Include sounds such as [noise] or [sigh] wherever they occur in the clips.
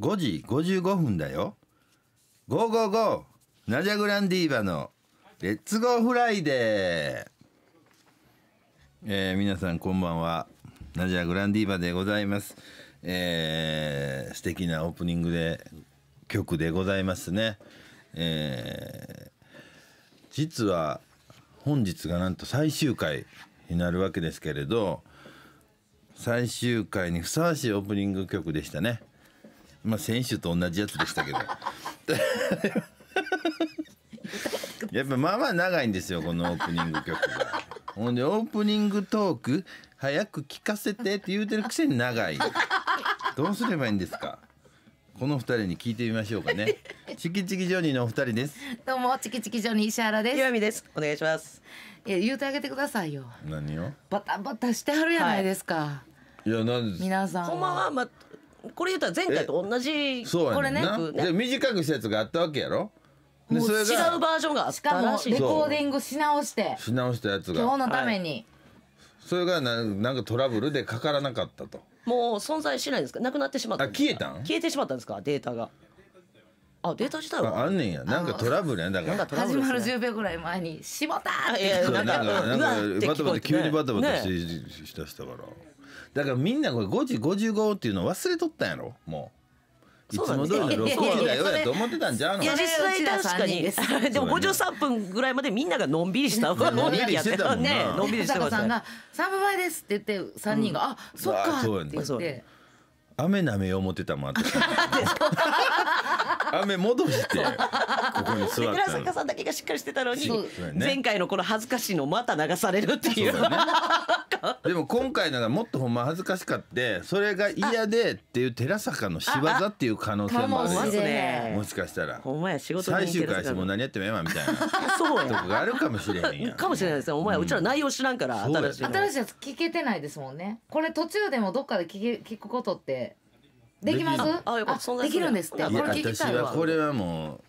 5時55分だよ。ゴーゴーゴーナジャグランディーバのレッツゴーフライデー。えー、皆さんこんばんは。ナジャグランディーバでございます。えー、素敵なオープニングで曲でございますね。えー、実は本日がなんと最終回になるわけですけれど最終回にふさわしいオープニング曲でしたね。まあ選手と同じやつでしたけど [laughs] やっぱまあまあ長いんですよこのオープニング曲がほんでオープニングトーク早く聞かせてって言うてるくせに長いどうすればいいんですかこの二人に聞いてみましょうかねチキチキジョニーのお二人ですどうもチキチキジョニー石原です岩見ですお願いしますいや言うてあげてくださいよ何をバタバタしてはるじゃないですか、はいいやなんです皆さんこんばんは、ま、これ言ったら前回と同じそうこやれねねんな、ねで短くしたやつがあったわけやろでそれ違うバージョンがあっかたらもしいレコーディングし直してし直したやつ今日のために、それがななんかトラブルでかからなかったともう存在しないですかなくなってしまったあ消えたん消えてしまったんですかデータがあデータ自体あはあんねんやなんかトラブルやんだかなから始まるで10秒ぐらい前に「しもた!」っいてやいやそなんかなんかバタバタ急にバタバタし,、したしたからだからみんなこれ5時55っていうの忘れとったんやろもう。いつも通りの6時だよやと思ってたんじゃういや実際確かにでも53分ぐらいまでみんながのんびりしたのんびりしてたもんねのんびりしてた坂さんが「3分前です」って言って3人が「あそっか」って言って。雨なめを思ってたもん [laughs] 雨戻してここに座っ寺坂さんだけがしっかりしてたのに、前回のこの恥ずかしいのまた流されるっていう [laughs] でも今回ならもっとほんま恥ずかしかってそれが嫌でっていう寺坂の仕業っていう可能性もあるもしよもしかしたらほんまや仕事最終回しても何やってもええわみたいなと [laughs] そうこがあるかもしれへんやかもしれないですよお前うちら内容知らんから新しい新しいやつ聞けてないですもんねこれ途中でもどっかで聞け聞くことってできますあよかったできるんですってこれ聞きたいわこれはもう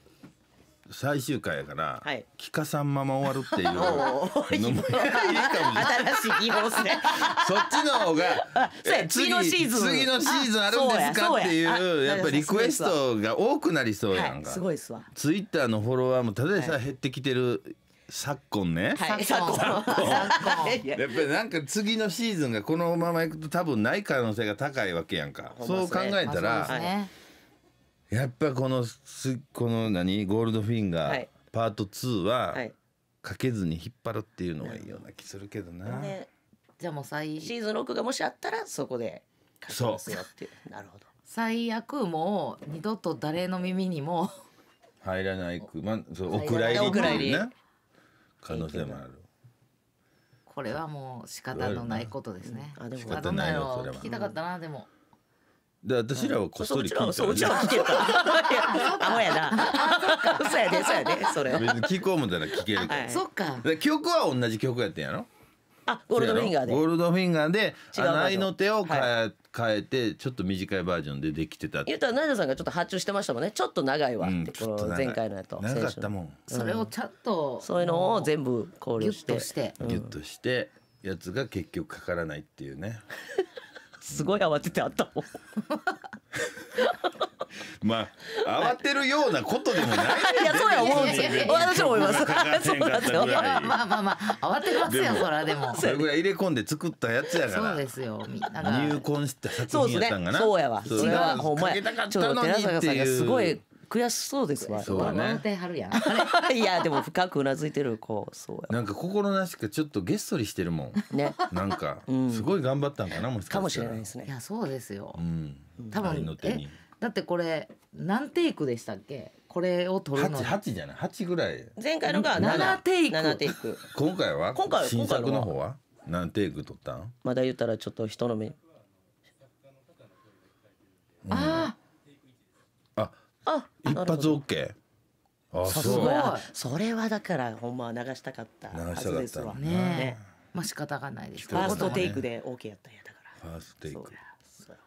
最終回やから、はい、聞かさんまま終わるっていうの [laughs] も新しい希望ですね [laughs] そっちの方が [laughs] 次のシーズン次のシーズンあるんですかっていうやっぱりリクエストが多くなりそうやんか、はい、すごいっすわツイッターのフォロワーもただでさ、は減ってきてる昨今ね、はい、昨今 [laughs] やっぱりなんか次のシーズンがこのままいくと多分ない可能性が高いわけやんか、そう考えたら、ね、やっぱこのすこの何ゴールドフィンガー、パート2は、はい、かけずに引っ張るっていうのはいいような気するけどな。ね、じゃあもう最シーズン6がもしあったらそこでかけますよってなるほど最悪もう二度と誰の耳にも入らないく、まあ、そうお蔵入りっていうね。可能性もあるこれはもう仕方のないことですね、仕方ないよ聞きたかったなでも、で私らはこっそり聞いた、ね、そううちらは聞けた [laughs] アホやなそうやでそうやでそれ別に聞こうもたな聞けるそっか曲は同じ曲やってんやろあゴールドフィンガーでゴールドフィンガーで「愛の手を変え変えてちょっと短いバージョンでできてた言ったら成田さんがちょっと発注してましたもんねちょっと長いわって、この前回のやと長かったもんそれをちゃんとそういうのを全部考慮してギュッとしてギュッとしてやつが結局かからないっていうね [laughs] すごい慌ててあったもん [laughs] まあ慌てるようなことでもないいやそうや思うんですよ私も思いますそうってんかったまあまあまあ慌てますよそらでもそれぐらい入れ込んで作ったやつやからそうですよみんなが入魂した作品やったんかなそうやわ違うほんまやちょっと寺坂さんがすごい悔しそうですわ。そうね。[laughs] いやでも深くうなずいてるこうそうや。なんか心なしかちょっとゲストりしてるもん。ね。なんかすごい頑張ったんかなもしかしたら。かもしれないですね。いやそうですよ。うん。多分えだってこれ何テイクでしたっけこれを取るの八八じゃない八ぐらい前回のが七テイクテイク今回は今回新作の方は何テイク取ったんまだ言ったらちょっと人の目、うん、あああ一発 OK あごいそれはだからほんま流したかったはずですわねねまあ仕方がないですファーストテイクで OK やったんやだからファーストテイク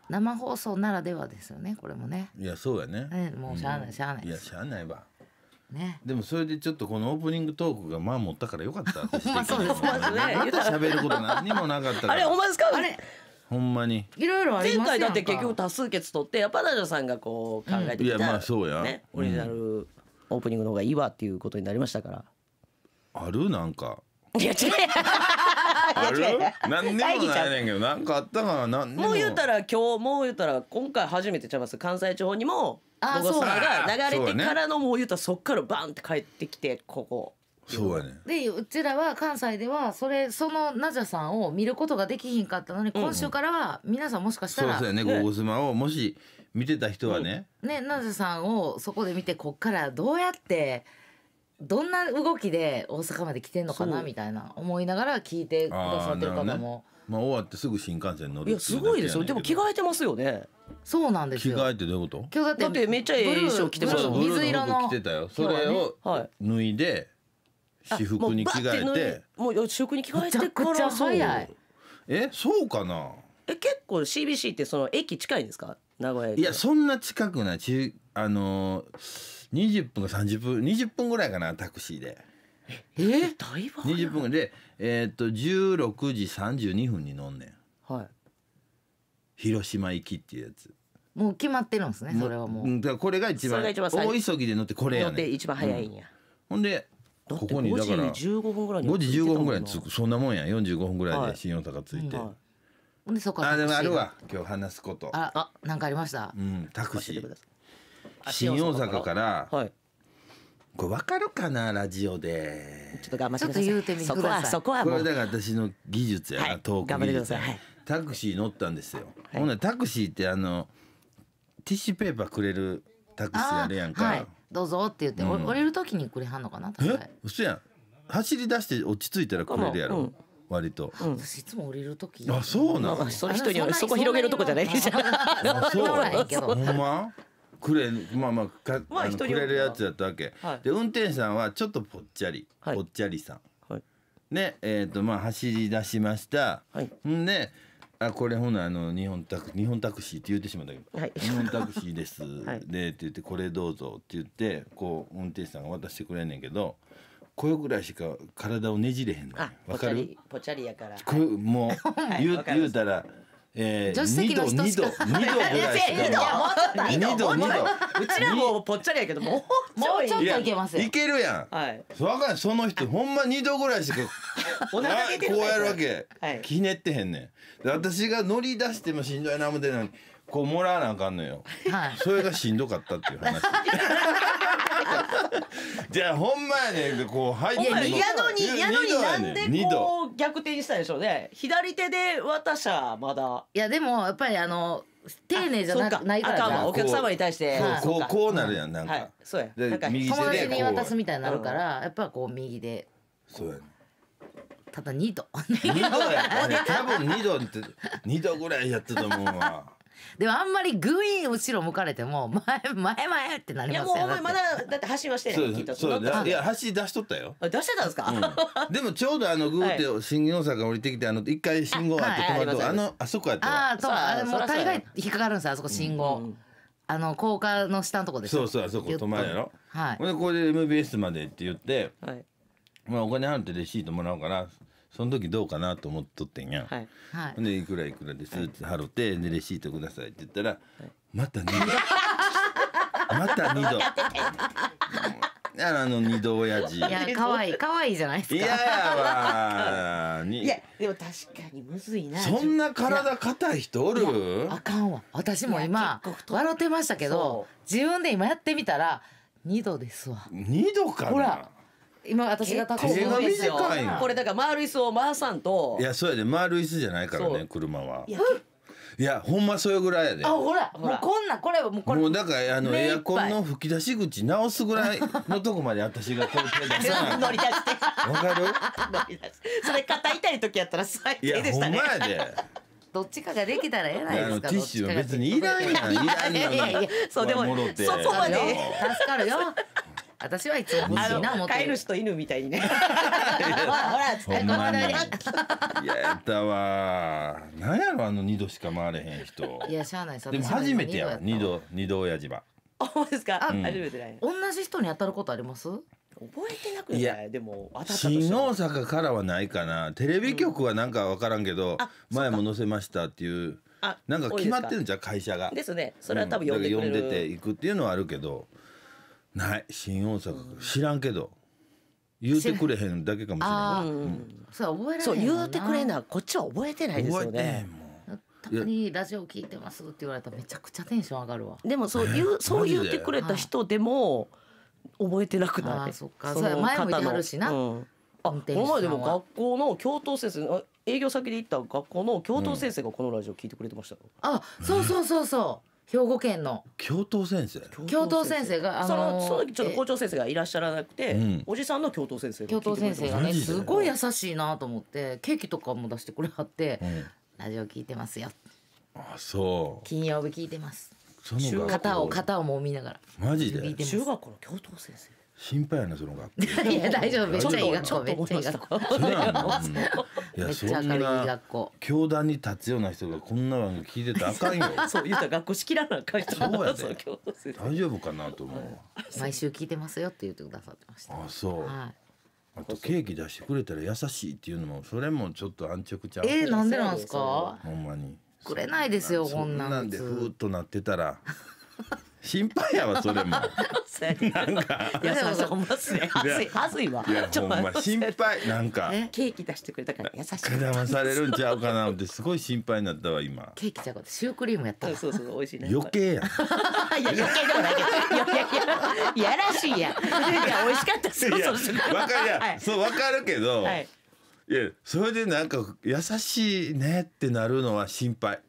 生放送ならではですよねこれもねいやそうやねねもうしゃあない、うん、しゃあないいやしゃあないわね、でもそれでちょっとこのオープニングトークがまあ持ったからよかったまあ [laughs] そうですまずね喋ること何にもなかったからあれお前ですかあれほんまにいろいろあり前回だって結局多数決取ってやっぱナジャさんがこう考えてきた、うん、いやまあそうや、ね、オリジナルオープニングの方がいいわっていうことになりましたから、あるなんかいや違うや [laughs] る [laughs] 何にもないねんけどなんかあったかな何ももう言うたら今日もう言うたら今回初めてちゃいます関西地方にもあボゴスラが流れてからのもう言うたらそっからバンって帰ってきてここそうねでうちらは関西ではそれそのナジャさんを見ることができひんかったのに、今週からは皆さんもしかしたそうらそうやね「ゴゴスマ」をもし見てた人はねねナジャさんをそこで見てこっからどうやってどんな動きで大阪まで来てんのかなみたいな思いながら聞いてくださってる方も。まあ、終わってすぐ新幹線乗るいやすごいですよでも着替えてますよねそうなんですよ着替えてどういうこと今日だってだってめっちゃええ衣装着てました水色の着てたよそれを脱いで私服に着替えてもう私服に着替えてから早いえそうかなえ結構 CBC ってその駅近いんですか名古屋いやそんな近くないちあのー20分か30分20分ぐらいかなタクシーで。えー、だいぶ20分でえー、っと16時32分に乗んねん、はい、広島行きっていうやつもう決まってるんですねそれはもうだからこれが一番大急ぎで乗ってこれやねん一番早いんや、うん、ほんでここにだから5時15分ぐらいに着くそんなもんや45分ぐらいで新大阪着いて、はいはい、でそこあでもあるわ今日話すことああなんかありましたうんタクシー新大阪からはいこれわかるかなラジオでちょっと我慢してちょっと言うてみてそこはそこはこれだから私の技術やな、はいトーク技術頑張ってタクシー乗ったんですよ、はいほんならタクシーってあのティッシュペーパーくれるタクシーあるやんか、はい、どうぞって言って、お降りる時にくれはんのかなえ嘘やん走り出して落ち着いたらくれるやろ、うん割と、私いつも降りる時あそうなんあそのそこ広げるとこじゃない [laughs] そうんくれまあまあか、まあ、あのくれるやつだったわけ、はい、で運転手さんはちょっとぽっちゃり、ぽっちゃりさん、はい、で、えーとまあ、走り出しました、はい、んであこれほなあの日本タク日本タクシーって言ってしまったけど、はい、日本タクシーです、[laughs] でって言ってこれどうぞって言ってこう運転手さんが渡してくれんねんけどこれぐらいしか体をねじれへんのわかるぽちゃりやからこもう、[laughs] 言う言うたら。えー、二手席の人しか2度 ,2 度ぐらいしか2度二度うちらもぽっちゃりやけどもうもうちょっといけますよいけるやん、はい、分かんその人ほんま2度ぐらいしか [laughs] お腹こうやるわけ、はい、ひねってへんねん私が乗り出してもしんどいな思ってのにこうもらわなあかんのよ、はい、それがしんどかったっていう話 [laughs] [laughs] じゃあほんまやねこう入っていや矢野に矢野になんでこう逆転したでしょうね左手で渡しゃまだいやでもやっぱりあの丁寧じゃなないからかお客様に対してこうこうこうなるやんなんか、そうやなんか友達に渡すみたいになるからやっぱこう右でそうやねただ2度2度や多分2度って2度ぐらいやってたと思うわでもあんまりグイーン後ろ向かれても前前前ってなりいやまもうすお前まだだって走りはしてないきっそういや橋出しとったよ、あ出してたんですか、でもちょうどあのグーって新大阪降りてきてあの一回信号あって止まるとあ,、のあそこやったああそうあれもう大概引っかかるんですよあそこ信号、あの高架の下のとこです。そうそうあそこ止まるやろはいこんでこれで MBS までって言って、はいまあ、お金払ってレシートもらおうかなその時どうかなと思っとってんやん、はい、でいくらいくらですって払って、でレシートくださいって言ったら、はい、また二度また二度 [laughs] あの二度親父。いや、可愛い、可愛いじゃないですか。いややわいや、でも、確かにむずいな。そんな体硬い人おる。あかんわ。私も今、笑ってましたけど、自分で今やってみたら。二度ですわ。二度かほら。今私がタコ手が短いこれだから丸ールを回さんといやそうやで丸椅子じゃないからね車はいやいやほんまそれぐらいやであほらほもうこんなこれはもうこれもうだからあのエアコンの吹き出し口直すぐらいのとこまで私がこう手出さな [laughs] 乗り出してわかる乗り出すそれ肩痛い時やったら最い低でしほんまやで [laughs] どっちかができたらええないですかあのティッシュは別にいらんやんいらんいやいやそうでもそこまで助かるよ私はいつも欲しいな思って飼い主と犬みたいにね [laughs] ほらほらほんまないややったわなんやろあの二度しか回れへん人いやしゃあないでも初めてやわ二度二度親父はあそうですかあ、うん、初めてない同じ人に当たることあります覚えてなくないでも新大阪からはないかなテレビ局はなんか分からんけど、うん、前も載せましたっていうなんか決まってるんじゃ会社がですねそれは多分呼んでくれる、うん、呼んでていくっていうのはあるけどない新大阪知らんけど言うてくれへんだけかもしれない、うん、そう覚えられそう言うてくれなこっちは覚えてないですよねたまにラジオ聞いてますって言われたらめちゃくちゃテンション上がるわでもそう言う、そう言ってくれた人でも覚えてなくない、あそっかその前もるしな、うんあこの前でも学校の教頭先生営業先で行った学校の教頭先生がこのラジオ聞いてくれてました、うん、あそうそうそうそう。兵庫県の教頭先生教頭先生が、あのー、そのその時ちょっと校長先生がいらっしゃらなくて、おじさんの教頭先生教頭先生がねすごい優しいなと思ってケーキとかも出してくれはって「ラジオ聞いてますよ」あそう金曜日聞いてますその肩を肩をもみながらマジで中学校の教頭先生心配やねその学校 [laughs] いや大丈夫めっちゃいい学校めっちゃいい学校いや [laughs] そんな教団に立つような人がこんな番聞いてたらあかんよ [laughs] そう言うた学校仕切らなあかんそうやで大丈夫かなと思う毎週聞いてますよって言ってくださってましたあそう、あとケーキ出してくれたら優しいっていうのもそれもちょっと安直ちゃうえなんでなんですかほんまにくれないですよこんなんでふーっとなってたら心配やわそれも [laughs] なんかいやすねはずいはずいわいやほんま心配なんか、ケーキ出してくれたから優しい騙されるんちゃうかなってすごい心配になったわ今ケーキちゃうくてシュークリームやったそうそう美味しいね余計やいや余計でないけいやいややらしいやいや美味しかったそうそうそうわかるや、そうわかるけど、はい、いやそれでなんか優しいねってなるのは心配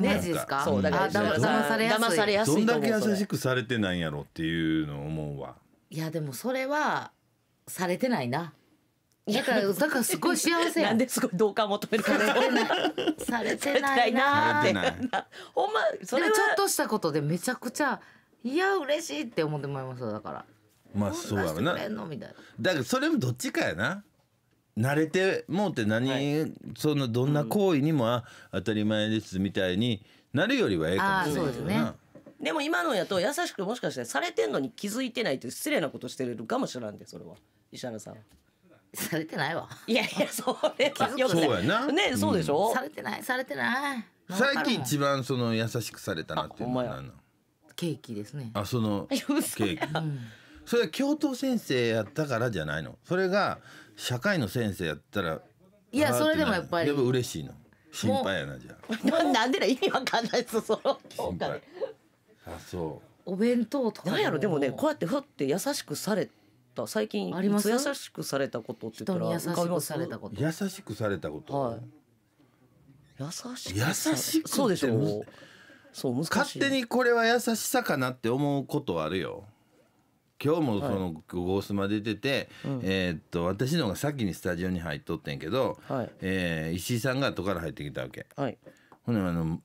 マジですかそうだから騙されやすい騙されやすいどんだけ優しくされてないんやろっていうのを思うわいやでもそれはされてないなだからだからすごい幸せなんですごい同感求めるからされてないなってほんまそれちょっとしたことでめちゃくちゃいや嬉しいって思ってもらいますだからまあそうやろなだからそれもどっちかやな慣れてもうって何、はい、そのどんな行為にも、うん、当たり前ですみたいになるよりはええかもしれないででも今のやと優しくもしかしてされてんのに気づいてないって失礼なことしてるかもしれんでそれは石原さん。されてないわ。いやいや [laughs] それはよくない。そうやな。ねそうでしょ。うん、されてないされてない。最近一番その優しくされたなっていうのはの。ケーキですね。あそのケーキ。それは教頭先生やったからじゃないの。それが社会の先生やったらいやそれでもやっぱりでも嬉しいの心配やなじゃあ [laughs] なんでだ意味わかんないぞその心配あそうお弁当とかなんやろでもねこうやってふって優しくされた最近あります優しくされたことって言ったら優しくされたこと優しくされたこと、はい、優しく優しくそうでしょうそう難しい勝手にこれは優しさかなって思うことはあるよ今日もその「ゴースマ」出てて、はい、えー、っと私の方が先にスタジオに入っとってんけど、はい、えー、石井さんが後から入ってきたわけ。はい、ほんであの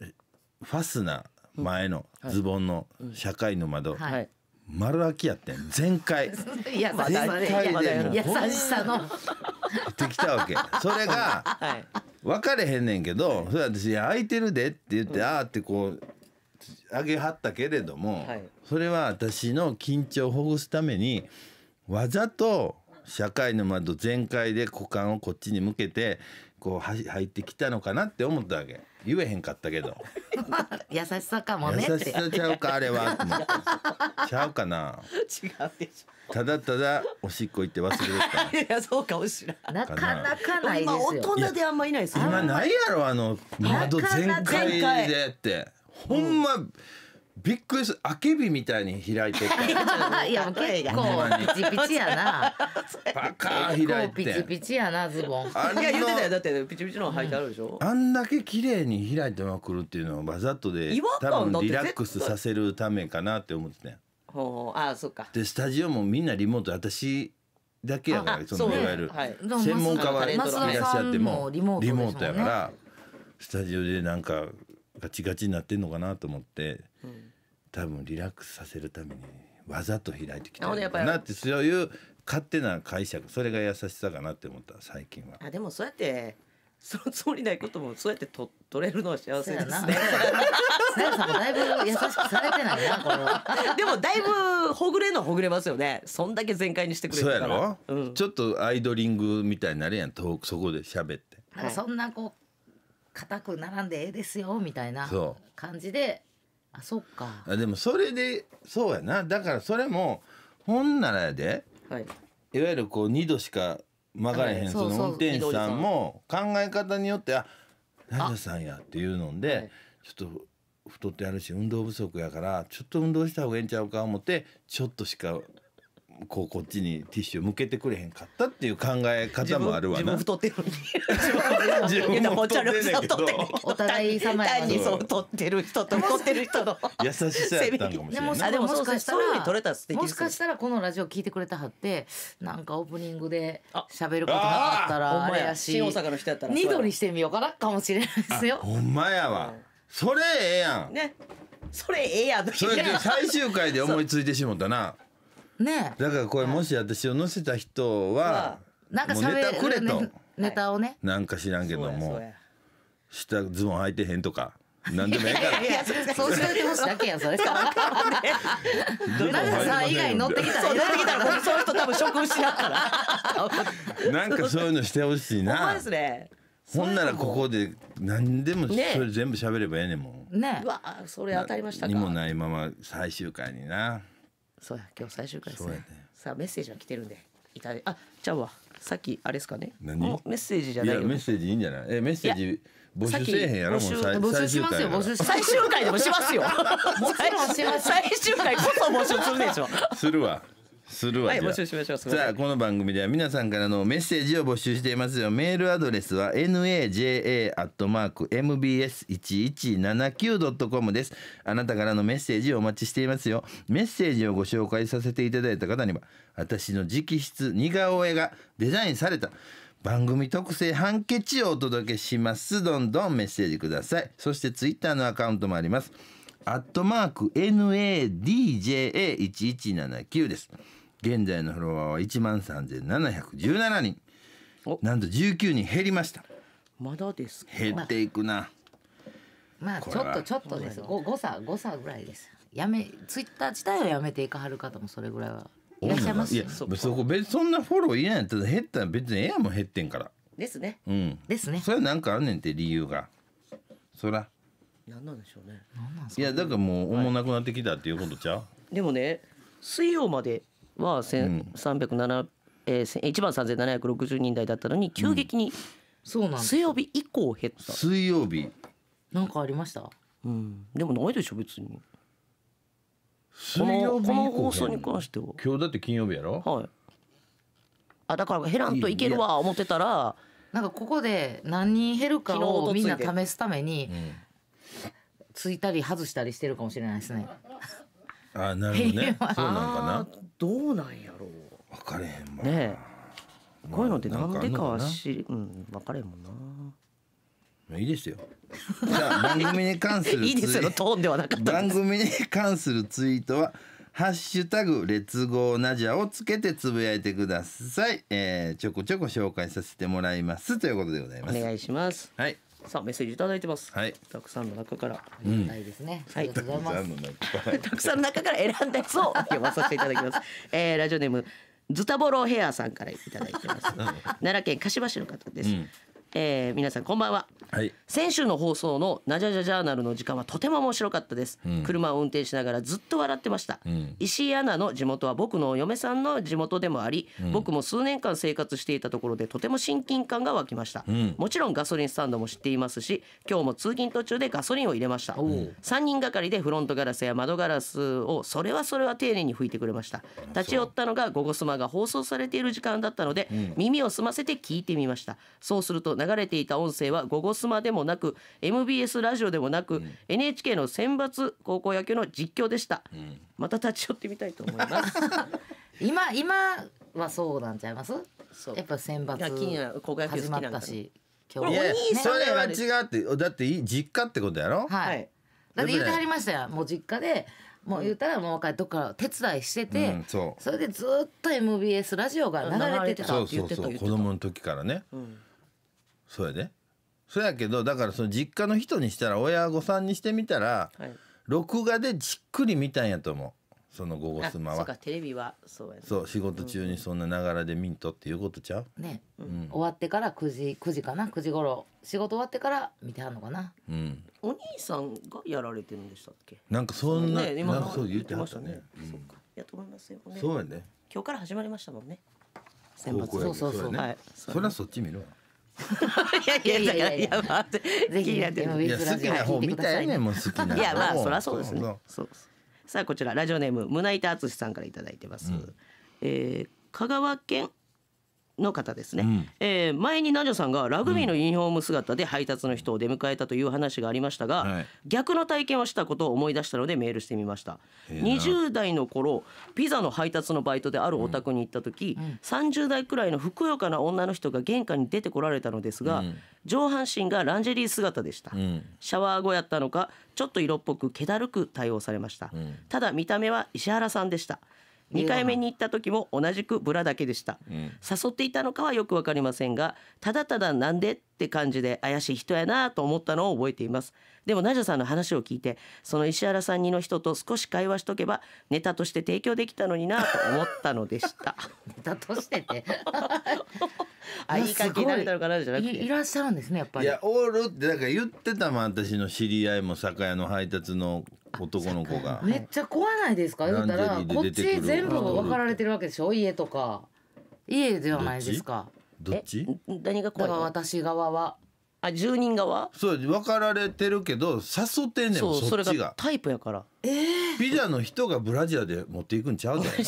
ファスナー前のズボンの社会の窓、はい丸開きやってん全開優し [laughs] さのってきたわけそれが、はい、分かれへんねんけどそれ私「開いてるで」って言って、うん、ああってこう上げはったけれども、はい、それは私の緊張をほぐすためにわざと社会の窓全開で股間をこっちに向けてこう入ってきたのかなって思ったわけ言えへんかったけど [laughs] 優しさかもね優しさちゃうかあれはちゃうかな違うでしょただただおしっこ行って忘れてた [laughs] いやそうかもしれなかなかない今大人であんまいないです今ないやろあの窓全開でってほんま、うんびっくりするあけびみたいに開いて [laughs] いや結構ピチピチやなカ開いてピチピチやなズボンいや言てたよだってピチピチの履いてあるでしょ、うん、あんだけ綺麗に開いてまくるっていうのはわざとで多分リラックスさせるためかなって思ってたうあそっかでスタジオもみんなリモート私だけやからそのいわゆる、専門家はいらっしゃってもリモートやからスタジオでなんかガチガチになってんのかなと思って、うん、多分リラックスさせるためにわざと開いてきたなってそういう勝手な解釈それが優しさかなって思った最近は。あでもそうやってそのつもりないこともそうやってと取れるのは幸せですね。さんもだいぶ優しくされてないなこの。[laughs] でもだいぶほぐれのほぐれますよね。そんだけ全開にしてくれるから。そうやろ、うん。ちょっとアイドリングみたいになるやん。とそこで喋って。んかそんなこう。硬く並んでええですよみたいな感じであそっかでもそれでそうやなだからそれもほんならやで、はい、いわゆるこう2度しか曲がれへん、はい、その運転手さんも考え方によってあ何度さんやっていうので、はい、ちょっと太ってやるし運動不足やからちょっと運動した方がええんちゃうか思ってちょっとしかこうこっちにティッシュ向けてくれへんかったっていう考え方もあるわな自分太ってるのに自分も太ってるお互い様や単にそう太ってる人と太ってる人の優しさやったんかもしれないでももしかしたらそううい取れたもしかしたらこのラジオ聞いてくれたはってなんかオープニングで喋ることなかったらあれやし新大阪の人やったら二度にしてみようかなかもしれないですよほんまやわ、それええやんねそれええやん最終回で思いついてしもたなねだからこれもし私を載せた人は、なんかもうネタくれと、ネタをねなんか知らんけども下ズボン履いてへんとか。なんでもええから。[laughs] いや、そうしといてほしいだけやそれ。なんさ、以外乗ってきたら。乗ってきたら、そういう人多分職失ったら。なんかそういうのしてほしいな。ほんならここで何でもそれ全部喋ればええねんもん。ね。うわ、それ当たりましたにもないまま最終回にな。そうや今日最終回ですね、ね、さあメッセージは来てるんでいただあちゃうわさっきあれですかね何メッセージじゃないメッセージいいんじゃないえメッセージ募集せえへんやろもう募集しますよ募集最終回でもしますよ [laughs] もちろんします最終回こそ募集するでしょするわするわはい、募集しましょう。さあこの番組では皆さんからのメッセージを募集していますよメールアドレスは n a j a m b s 1 1 7 9トコムですあなたからのメッセージをお待ちしていますよメッセージをご紹介させていただいた方には私の直筆似顔絵がデザインされた番組特製ハンケチをお届けしますどんどんメッセージくださいそしてツイッターのアカウントもありますアットマーク NADJA1179 です現在のフロアは1万3717人なんと19人減りましたまだです減っていくな、まあちょっとちょっとです誤誤差誤差ぐらいですやめツイッター自体をやめていかはる方もそれぐらいはいらっしゃいますいやそこ別そんなフォローいらんやったら減ったら別にええも減ってんからですねうんですねそれなんかあんねんって理由がそらなんなんでしょうね何なんいやだからもうおもなくなってきたっていうことちゃう、でもね水曜までは1307、えー、1万3760人台だったのに急激に、水曜日以降減った水曜日なんかありましたうんでもないでしょ別に水曜日この放送に関しては今日だって金曜日やろはいあだから減らんといけるわ思ってたらなんかここで何人減るかをみんな試すために、ついたり外したりしてるかもしれないですねあなるほどね [laughs] そうなんかなどうなんやろう分かれへんもんねえこういうのってなんでかはし、うん、分かれへんもんないいですよ。じゃあ番組に関する [laughs] いいですよトーンではなかった番組に関するツイートはハッシュタグ列号ナジャをつけてつぶやいてください、えー、ちょこちょこ紹介させてもらいますということでございますお願いしますはいさあメッセージ頂いてます、はい、たくさんの中から、うん、ないですね、はい、たくさんの中から選んだやつを [laughs] 読ませていただきます、えー、ラジオネームズタボロヘアさんからいただいてます、奈良県柏市の方です、うん、えー、皆さんこんばんは、はい、先週の放送の「ナジャジャジャーナル」の時間はとても面白かったです、うん、車を運転しながらずっと笑ってました、うん、石井アナの地元は僕のお嫁さんの地元でもあり、うん、僕も数年間生活していたところでとても親近感が湧きました、もちろんガソリンスタンドも知っていますし今日も通勤途中でガソリンを入れました、うん、3人がかりでフロントガラスや窓ガラスをそれはそれは丁寧に拭いてくれました立ち寄ったのが「ゴゴスマ」が放送されている時間だったので、耳を澄ませて聞いてみましたそうすると流れていた音声は「ゴゴスマ」でもなく MBS ラジオでもなく、うん、NHK の選抜高校野球の実況でした、うん、また立ち寄ってみたいと思います [laughs] 今今はそうなんちゃいますやっぱ選抜始まったし今日、ね、それは違うってだって実家ってことやろはいだって言ってはりましたよもう実家でもう言ったらもう若いどっか手伝いしてて、うん、そそれでずっと MBS ラジオが流れてたって言ってた子供の時からね、うんそうやでそうやけどだからその実家の人にしたら親御さんにしてみたら、はい、録画でじっくり見たんやと思うその「午後スマは」はテレビはそうや、ね、そう仕事中にそんなながらでミントっていうことちゃうね、うん、終わってから9時9時かな9時頃仕事終わってから見てはんのかなうんお兄さんがやられてるんでしたっけなんかそんな,、ね、今なんかそう言ってましたね、そうかやと思いますよ、そうやね今日から始まりましたもんね選抜そうそうそう、ね、はいそりゃそっち見るわ。いやいやいやいや、まぜひ、いや、好きな方見たよね、もう好きな。いや、まあ、そりゃそうですね。そうさあ、こちらラジオネーム、胸板淳さんから頂いてます。うん、えー、香川県の方ですね、うん、えー、前にナジョさんがラグビーのユニフォーム姿で配達の人を出迎えたという話がありましたが、うん逆の体験をしたことを思い出したのでメールしてみました20代の頃ピザの配達のバイトであるお宅に行った時、うん、30代くらいのふくよかな女の人が玄関に出てこられたのですが、うん、上半身がランジェリー姿でした、シャワー後やったのかちょっと色っぽく気だるく対応されました、ただ見た目は石原さんでした2回目に行った時も同じくブラだけでした、うん、誘っていたのかはよく分かりませんがただただなんでって感じで怪しい人やなと思ったのを覚えていますでもナジャさんの話を聞いてその石原さんにの人と少し会話しとけばネタとして提供できたのになと思ったのでした [laughs] ネタとしてて [laughs] あいい関係になれたのかなじゃなくていらっしゃるんですねやっぱりいやオールってなんか言ってたもん私の知り合いも酒屋の配達の男の子が [laughs] めっちゃ怖ないですか言ったらこっち全部分かられてるわけでしょ家とか家ではないですかどっち何が怖い私側はあ住人側そう分かられてるけど誘ってんねんそうそれがタイプやからええー、ピザの人がブラジャーで持っていくんちゃうじゃない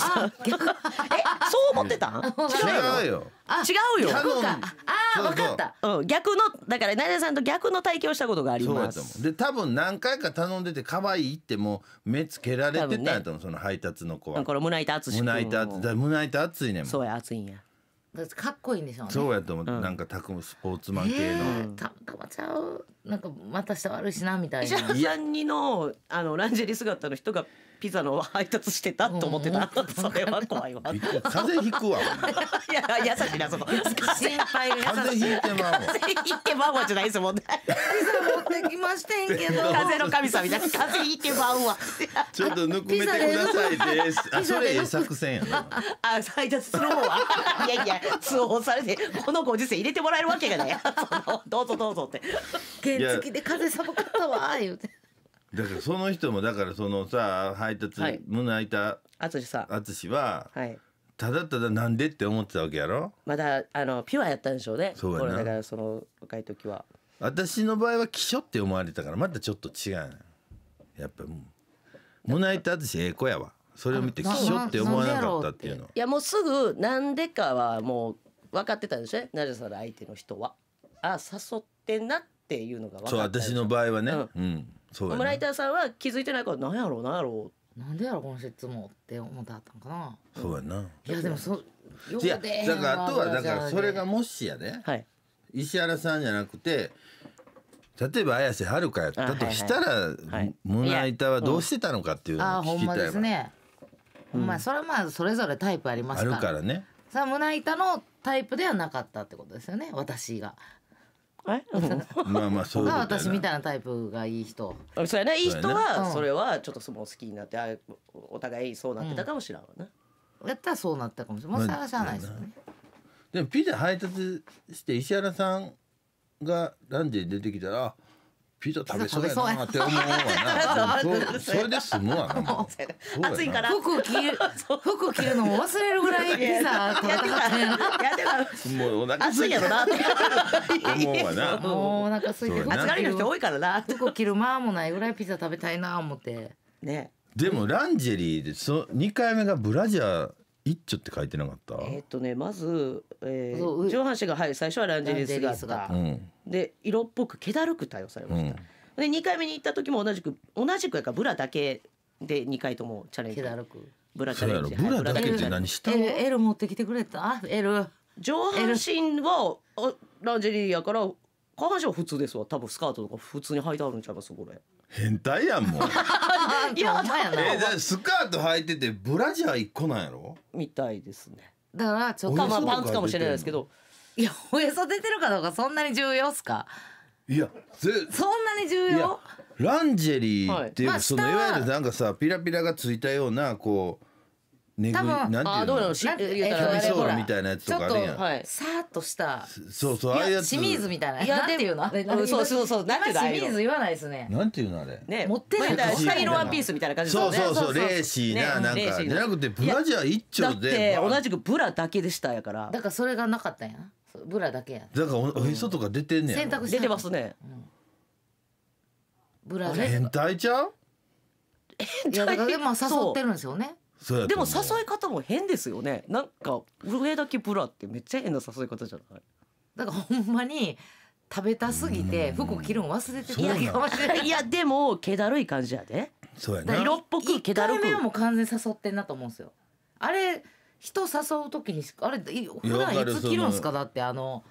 思ってたん、違うよあ違うよそうかあ分かったうん、逆のだからナナさんと逆の体験をしたことがありそうやと思うで多分何回か頼んでて可愛いっても目つけられてたんやと思う、その配達の子はこれ胸板敦君胸板熱だ胸板熱いねんそうや熱いんやかっこいいんでしょうねそうやと思う、なんかたくスポーツマン系の、えーたまたまちゃうなんかまた下悪いしなみたい石な原さんにのあのランジェリー姿の人がピザの配達してたと思ってた、それは怖いわいや風邪ひくわいや優しいなそこ先輩い風邪ひいてまうわ風邪ひいてまうわじゃないですもんねピザ持ってきましてんけど風の神様みたいな風邪ひいてまうわちょっとぬくめてくださいですあそれ作戦やなあ配達する方はいやいや通報されてこのご時世入れてもらえるわけがないや、のどうぞどうぞって経原付で風寒かったわ言うてだからその人もだからそのさ配達、胸開いた淳さん淳は、はいただただなんでって思ってたわけやろまだあのピュアやったんでしょうねそうやなだからその若い時は私の場合は気象って思われたからまたちょっと違うやっぱもう胸板淳ええ子やわそれを見て気象って思わなかったっていうのいやもうすぐなんでかはもう分かってたんでしょねぜジさの相手の人はあ誘ってんなっっていうのが分かった私の場合はね、うんうん、そうオやムラさんは気づいてないからなんやろうなんやろうなんでやろこの質問って思ってはったんかなそうやな。いやでもそうよいやだからあとはだからそれがもしやね、はい石原さんじゃなくて例えば綾瀬はるかやったとしたら、はい胸板はどうしてたのかっていうのあをほ聞んきたまいわですね、ほんまあそれはまあそれぞれタイプありまあするからからね。さあ胸板のタイプではなかったってことですよね私がえ、まあまあそういうことな私みたいなタイプがいい人そうやないい人はそれはちょっとその好きになってあお互いそうなってたかもしれんわな、やったらそうなったかもしれないもう探しないですよねでもピザ配達して石原さんがランジェ出てきたらあピザ食べそうやなって思うわな [laughs] そそれで済むわな暑いから服着る服着るのも忘れるぐらいピザ食べたかったやもうお腹すいやろなって思うわな [laughs] もうお腹すいて暑がりの人多いからな服着る間もないぐらいピザ食べたいな思ってねでもランジェリーでそ2回目がブラジャー一丁って書いてなかったえー、っとねまず、えー、上半身がはい最初はランジェリー姿、うん、で色っぽく気だるく対応されました、で2回目に行った時も同じく同じくやからブラだけで2回ともチャレンジ気だるくブラチャレンジブラだけって何したの L, L 持ってきてくれた L 上半身はランジェリーやから下半身は普通ですわ多分スカートとか普通に履いてあるんちゃいますこれ変態やんもう [laughs] いやだやなえじスカート履いててブラジャー1個なんやろみたいですねだからちょっとまあパンツかもしれないですけどいやおへそ出てるかどうかそんなに重要っすかいやぜそんなに重要ランジェリーっていう、はいそのいわゆるなんかさピラピラがついたようなこうね多分なんていうあーどうだろうしなん言ったらキャミソールみたいなやつとかあるやんちょっとはいさーっとしたそうそうああいうややつ清水みたいないやなんていうのあれうそうそうそうなんていうのああいう言わないですねなんていうのあれね持ってないまあ下着のワンピースみたいな感じそうそうそうレーシーななんかじゃなくてブラジャー一だ丁っでて同じくブラだけでしたやからだからそれがなかったやんブラだけやだからおおへそとか出てんねや洗ろ、濯出てますねブラ変態ちゃう変態だからでも誘ってるんですよねでも誘い方も変ですよねなんか上だけブラってめっちゃ変な誘い方じゃないだからほんまに食べたすぎて服着るの忘れてたかもしれないいやでも気だるい感じやでそうやな色っぽく気だるく1回目はもう完全に誘ってんなと思うんですよあれ人誘う時にあれ普段いつ着るんすかだってあの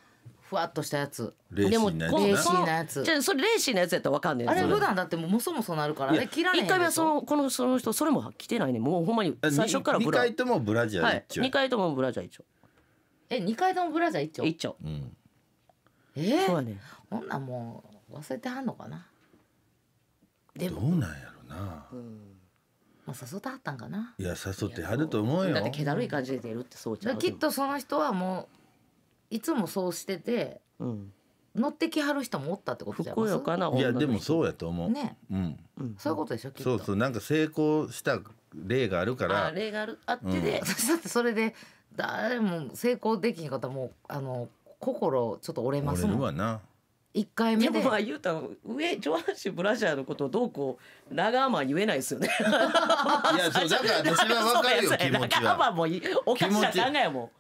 ふわっとしたやつでもシーなやなレーシーなやつじゃそれレーシーなやつやったらわかんないあれ普段だってもうもそもそなるからあれ切られへん一回目はそのこのその人それも着てないねもうほんまに最初からブラ2回ともブラジャはーい一応、二回ともブラジャー一丁え二回ともブラジャー一丁一丁うえー、そうやねこんなんもう忘れてはんのかなでどもうなんやろうな、うんまあ、誘ってはったんかな。いや誘ってはると思うよ。だって気だるい感じで出るってそうちゃう。きっとその人はもういつもそうしてて、うん、乗ってきはる人もおったってことじゃないですか。いやでもそうやと思う。ね、うん、うん、そういうことでしょ。きっとそうそうなんか成功した例があるから。あ例があるあってで、私だってそれで誰も成功できんかったらもうあの心ちょっと折れますもん。折れるわな。一回目でもまあ言うたら上上半身ブラジャーのことをどうこうラガーマン言えないですよね [laughs] いやそうだから私は分かるよ気持ちはラガーマンもおかしな考えも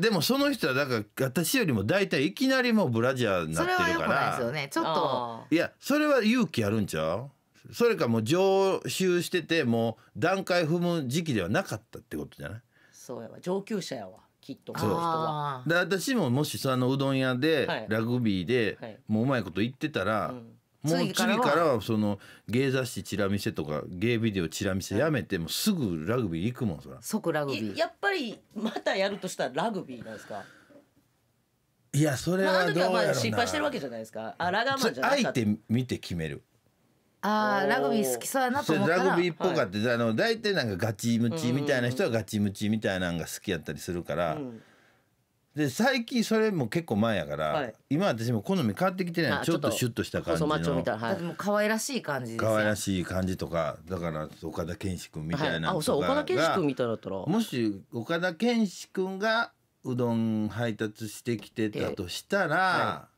でもその人はだから私よりも大体いきなりもうブラジャーになってるからそれはちょっといやそれは勇気あるんちゃうそれかもう常習しててもう段階踏む時期ではなかったってことじゃないそうやわ上級者やわヒットする人は。で私ももしそのうどん屋でラグビーでもううまいこと言ってたら、もう次からはその芸雑誌チラ見せとか芸ビデオチラ見せやめてもすぐラグビー行くもんそら即ラグビーやっぱりまたやるとしたらラグビーなんですかいやそれはどうやろうな、まあ、失敗してるわけじゃないですかあラガマンじゃなかっ相手見て決めるあラグビー好きそうやなと思ったらラグビーっぽかって、はい、あの大体なんかガチムチみたいな人はガチムチみたいなのが好きやったりするから、うん、で最近それも結構前やから、はい、今私も好み変わってきてないちょっとシュッとした感じの細マはい、も可愛らしい感じ可愛らしい感じとかだから岡田健志君みたいなあ、とか、はい、岡田健志君みたいだったらもし岡田健志君がうどん配達してきてたとしたら、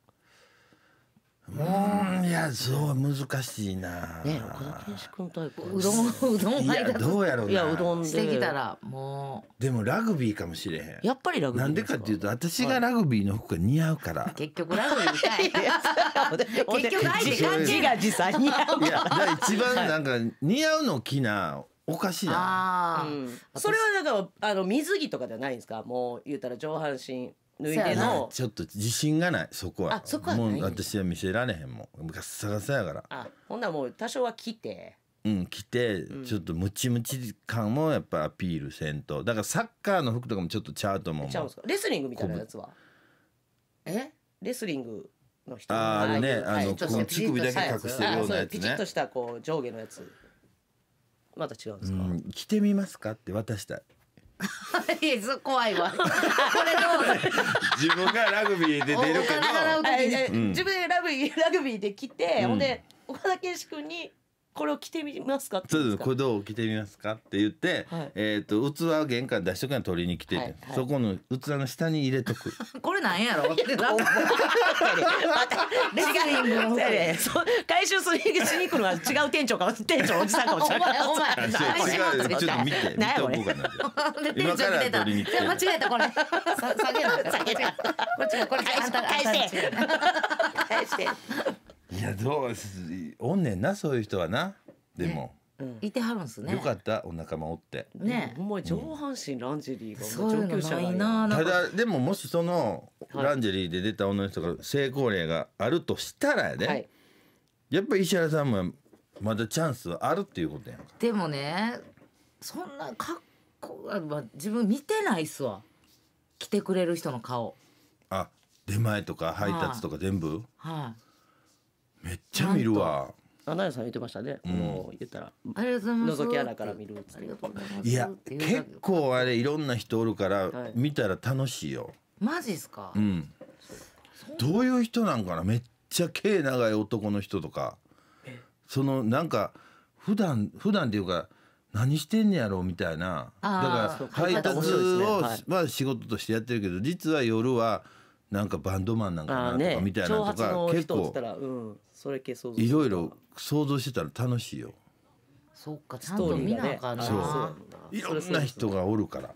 うんいやそう難しいな。ね岡田健君とうどんうどんいやどうやろういやうどんしてきたらもう。でもラグビーかもしれへん。やっぱりラグビーなんでかっていうと私がラグビーの服が似合うから。結局ラグビーかい。結局相手が自が自賛似いや一番なんか似合うのきな。おかしいな、それはだかあの水着とかじゃないんですかもう言うたら上半身脱いでのちょっと自信がないそこはそこはもう私は見せられへんもんガッサガサやからあほんならもう多少は着てうん着てちょっとムチムチ感もやっぱアピールせんとだからサッカーの服とかもちょっとちゃうと思うもうレスリングみたいなやつはえレスリングの人ああれねあのこの乳首だけ隠してるようなやつねピチッとしたこう上下のやつまた違うんですか、うん、着てみますかって渡したい怖いわ。[laughs] これどう自分がラグビーで出るかな。自分でラグビーラグビーで来て、ほんで岡田圭司君にこれを着てみますかってそうですこれどう着てみますかって言って、はい、えっ、ー、と器玄関出しとくの取りに来て、はいはい、そこの器の下に入れとく [laughs] これなんやろってなんか [laughs] 回収するしに行くのは違う店長か店長おじさんかもしれないお前お前 [laughs] 違うちょっと見て見おこうかな今から取りに来て間違えたこれ下げな下げなこっちこれ返して返していやどうすおんねんなそういう人はなでも、うんいてはるんすねよかったお仲間おってねほん上半身ランジェリーがそういうのないななただでももしそのはいランジェリーで出た女の人が成功例があるとしたらやで、はいやっぱり石原さんもまだチャンスあるっていうことやんかでもねそんな格好こあまあ自分見てないっすわ来てくれる人の顔あ出前とか配達とか全部はい、めっちゃ見るわ花屋さん言ってましたね、うん、もう言ったらありがとうございます覗き穴から見るありがとうございますいや結構あれいろんな人おるから、はい、見たら楽しいよマジっすかうんどういう人なんかなめっちゃ毛長い男の人とかそのなんか普段普段っていうか何してんねやろうみたいなだから配達を、まあ仕事としてやってるけど実は夜はなんかバンドマンなんかなとかみたいなとか、結構。それ系想像いろいろ想像してたら楽しいよそっかちゃんと見なあかんな、そういろんな人がおるから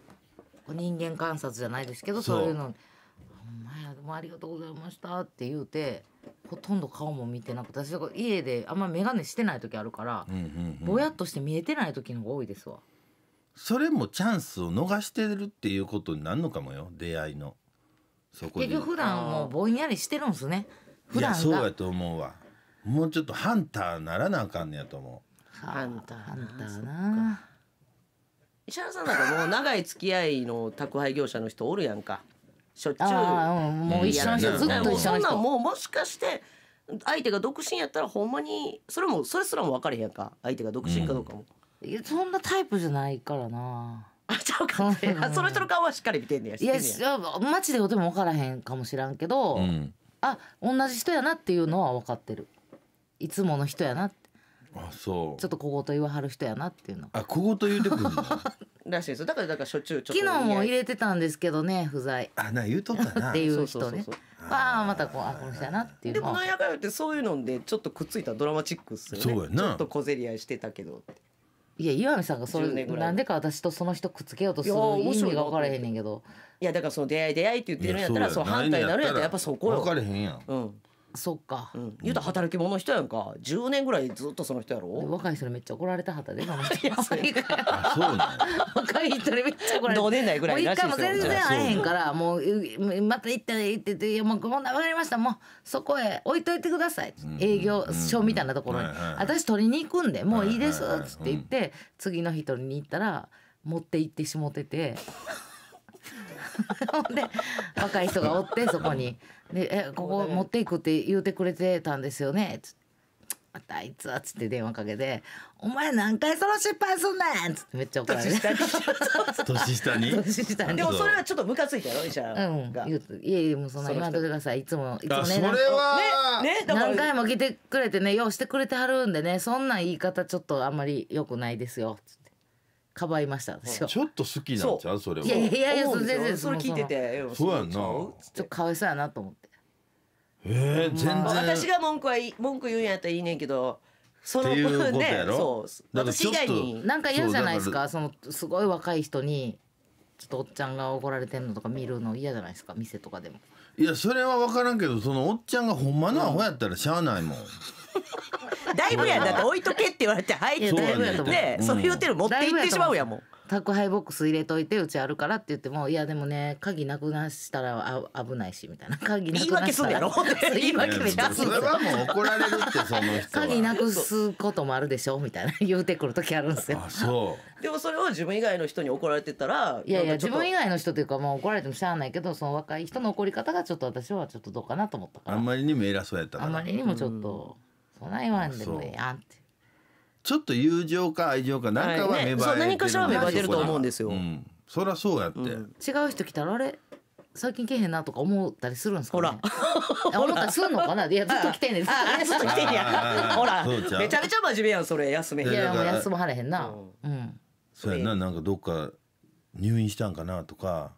人間観察じゃないですけどそういうの「ほんありがとうございました」って言うてほとんど顔も見てなくて私家であんま眼鏡してない時あるから、うんうんうん、ぼやっとして見えてない時の方が多いですわそれもチャンスを逃してるっていうことになるのかもよ出会いのそこで結局普段もうぼんやりしてるんですね普段そうやと思うわもうちょっとハンターならなあかんねやと思うハンターハンターな石原さんなんかもう長い付き合いの宅配業者の人おるやんかしょっちゅうもう一緒の人ずっと一緒の人もうもしかして相手が独身やったらほんまにそれもそれすらも分かれへんやんか相手が独身かどうかも、いやそんなタイプじゃないからなあちゃうかって [laughs] その人の顔はしっかり見てんねやいやいやジでとても分からへんかもしらんけど、うん、あ同じ人やなっていうのは分かってるいつもの人やなってあそうちょっと小言言わはる人やなっていうのあ小言言うてくるのらしいですだからだからしょっちゅうちょっと昨日も入れてたんですけどね不在あな言うとったなっていう人ねああまたこうあこの人やなっていうでもなんやかんやってそういうのでちょっとくっついたドラマチックっすよねそうやなちょっと小競り合いしてたけどいや岩見さんがそれなんでか私とその人くっつけようとする意味が分からへんねんけどいやだからその出会い出会いって言ってるんやったらそう反対になるんやったらやっぱそこよ分からへんやん、うん、そっか、うん、言うと働き者の人やんか10年ぐらいずっとその人やろ若い人にめっちゃ怒られたはたで今の人 [laughs] [laughs] 若い人にめっちゃ怒られた同年代ぐらいらしいもう一回も全然会えへんからもうまた行ったら行ってて「いやもうこんな分かりましたもうそこへ置いといてください」うん、営業所みたいなところに「うん、私取りに行くんでもういいです」っつって言って、次の日取りに行ったら持って行ってしもてて。[laughs] で若い人がおってそこに。でえここ持っていくって言うてくれてたんですよね」つって「またあいつは」っつって電話かけて「お前何回その失敗すんねん!」っつってめっちゃ怒られて年下に [laughs] 年下にでもそれはちょっとムカついたよ医者が、うん、いやいやもうそんなの今どくださいいつもいつもねそれはね、ね、何回も来てくれてねようしてくれてはるんでねそんな言い方ちょっとあんまりよくないですよっつって。かばいました私はちょっと好きなんちゃうそれはいやいやいや全然それ聞いててそうやんなちょっとかわいそうやなと思ってえー、全然私が文句は文句言うんやったらいいねんけどその分ねそう私以外になんか嫌じゃないですかそのすごい若い人にちょっとおっちゃんが怒られてるのとか見るの嫌じゃないですか店とかでもいやそれは分からんけどそのおっちゃんがほんまのアホやったらしゃあないもん [laughs] だいぶやんだって置いとけって言われてはいってそうなんだよそう言うてる持って行ってしまうやもん宅配ボックス入れといてうちあるからって言っても「いやでもね鍵なくなしたらあ危ないし」みたいな鍵なくなしたら言い訳すんやろ言い訳それはもう怒られるってその人鍵なくすこともあるでしょみたいな言うてくる時あるんですよそうでもそれを自分以外の人に怒られてたらいやいや自分以外の人というかもう怒られてもしゃあないけどその若い人の怒り方がちょっと私はちょっとどうかなと思ったからあんまりにも偉そうやったからあまりにもちょっと、そないわんでもええやんって。ちょっと友情か愛情か何かは芽生えてる、はいね、何かしら芽生えてると思うんですよ。うん、そりゃそうやって、うん、違う人来たらあれ最近来へんなとか思ったりするんですか、ね、ほら。思ったりするのかな。[laughs] いやずっと来てんねん。ずっと来てんや。ほら。めちゃめちゃ真面目やんそれ休めへん。いやもう休まはれへんな。うん。そうやななんかどっか入院したんかなとか。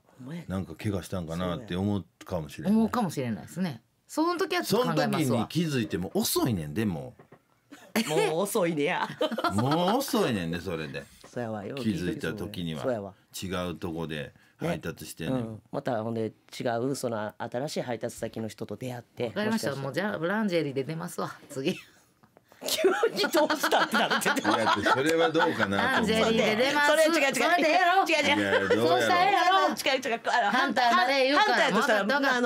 なんか怪我したんかなって思うかもしれない。思うかもしれないですね。その時はその時に気づいても遅いねんでももう遅いねやもう遅いねんでそれでそうやわよ。気づいた時にはそうやわ。違うとこで配達してね、ねうん、またほんで違うその新しい配達先の人と出会ってわかりましたもうじゃあランジェリーで出ますわ次急にどうしたってなってて。それはどうかなと思って。それ違う違う。違う違う。そうしたらやろう。違う違う。反対まで言うから。反対としたらあ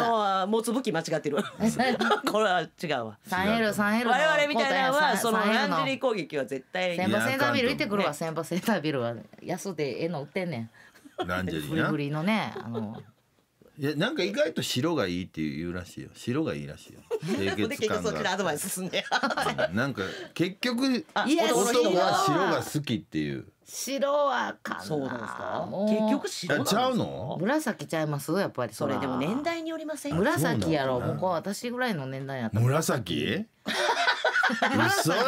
の持つ武器間違ってる。[laughs] これは違うわ。三エル三エル。我々みたいなのはそのランジェリー攻撃は絶対。先輩センタービル行ってくるわ。先輩センタービルは安でえの売ってんねん。ランジェリーな。ブリブリのねあの。いやなんか意外と白がいいっていうらしいよ白がいいらしいよ [laughs] 清潔感がうん、なんか結局男は白が好きっていう白はかそうなんですか結局白ちゃうの紫ちゃいますやっぱりそれでも年代によりません紫やろここ私ぐらいの年代やった [laughs] 紫嘘や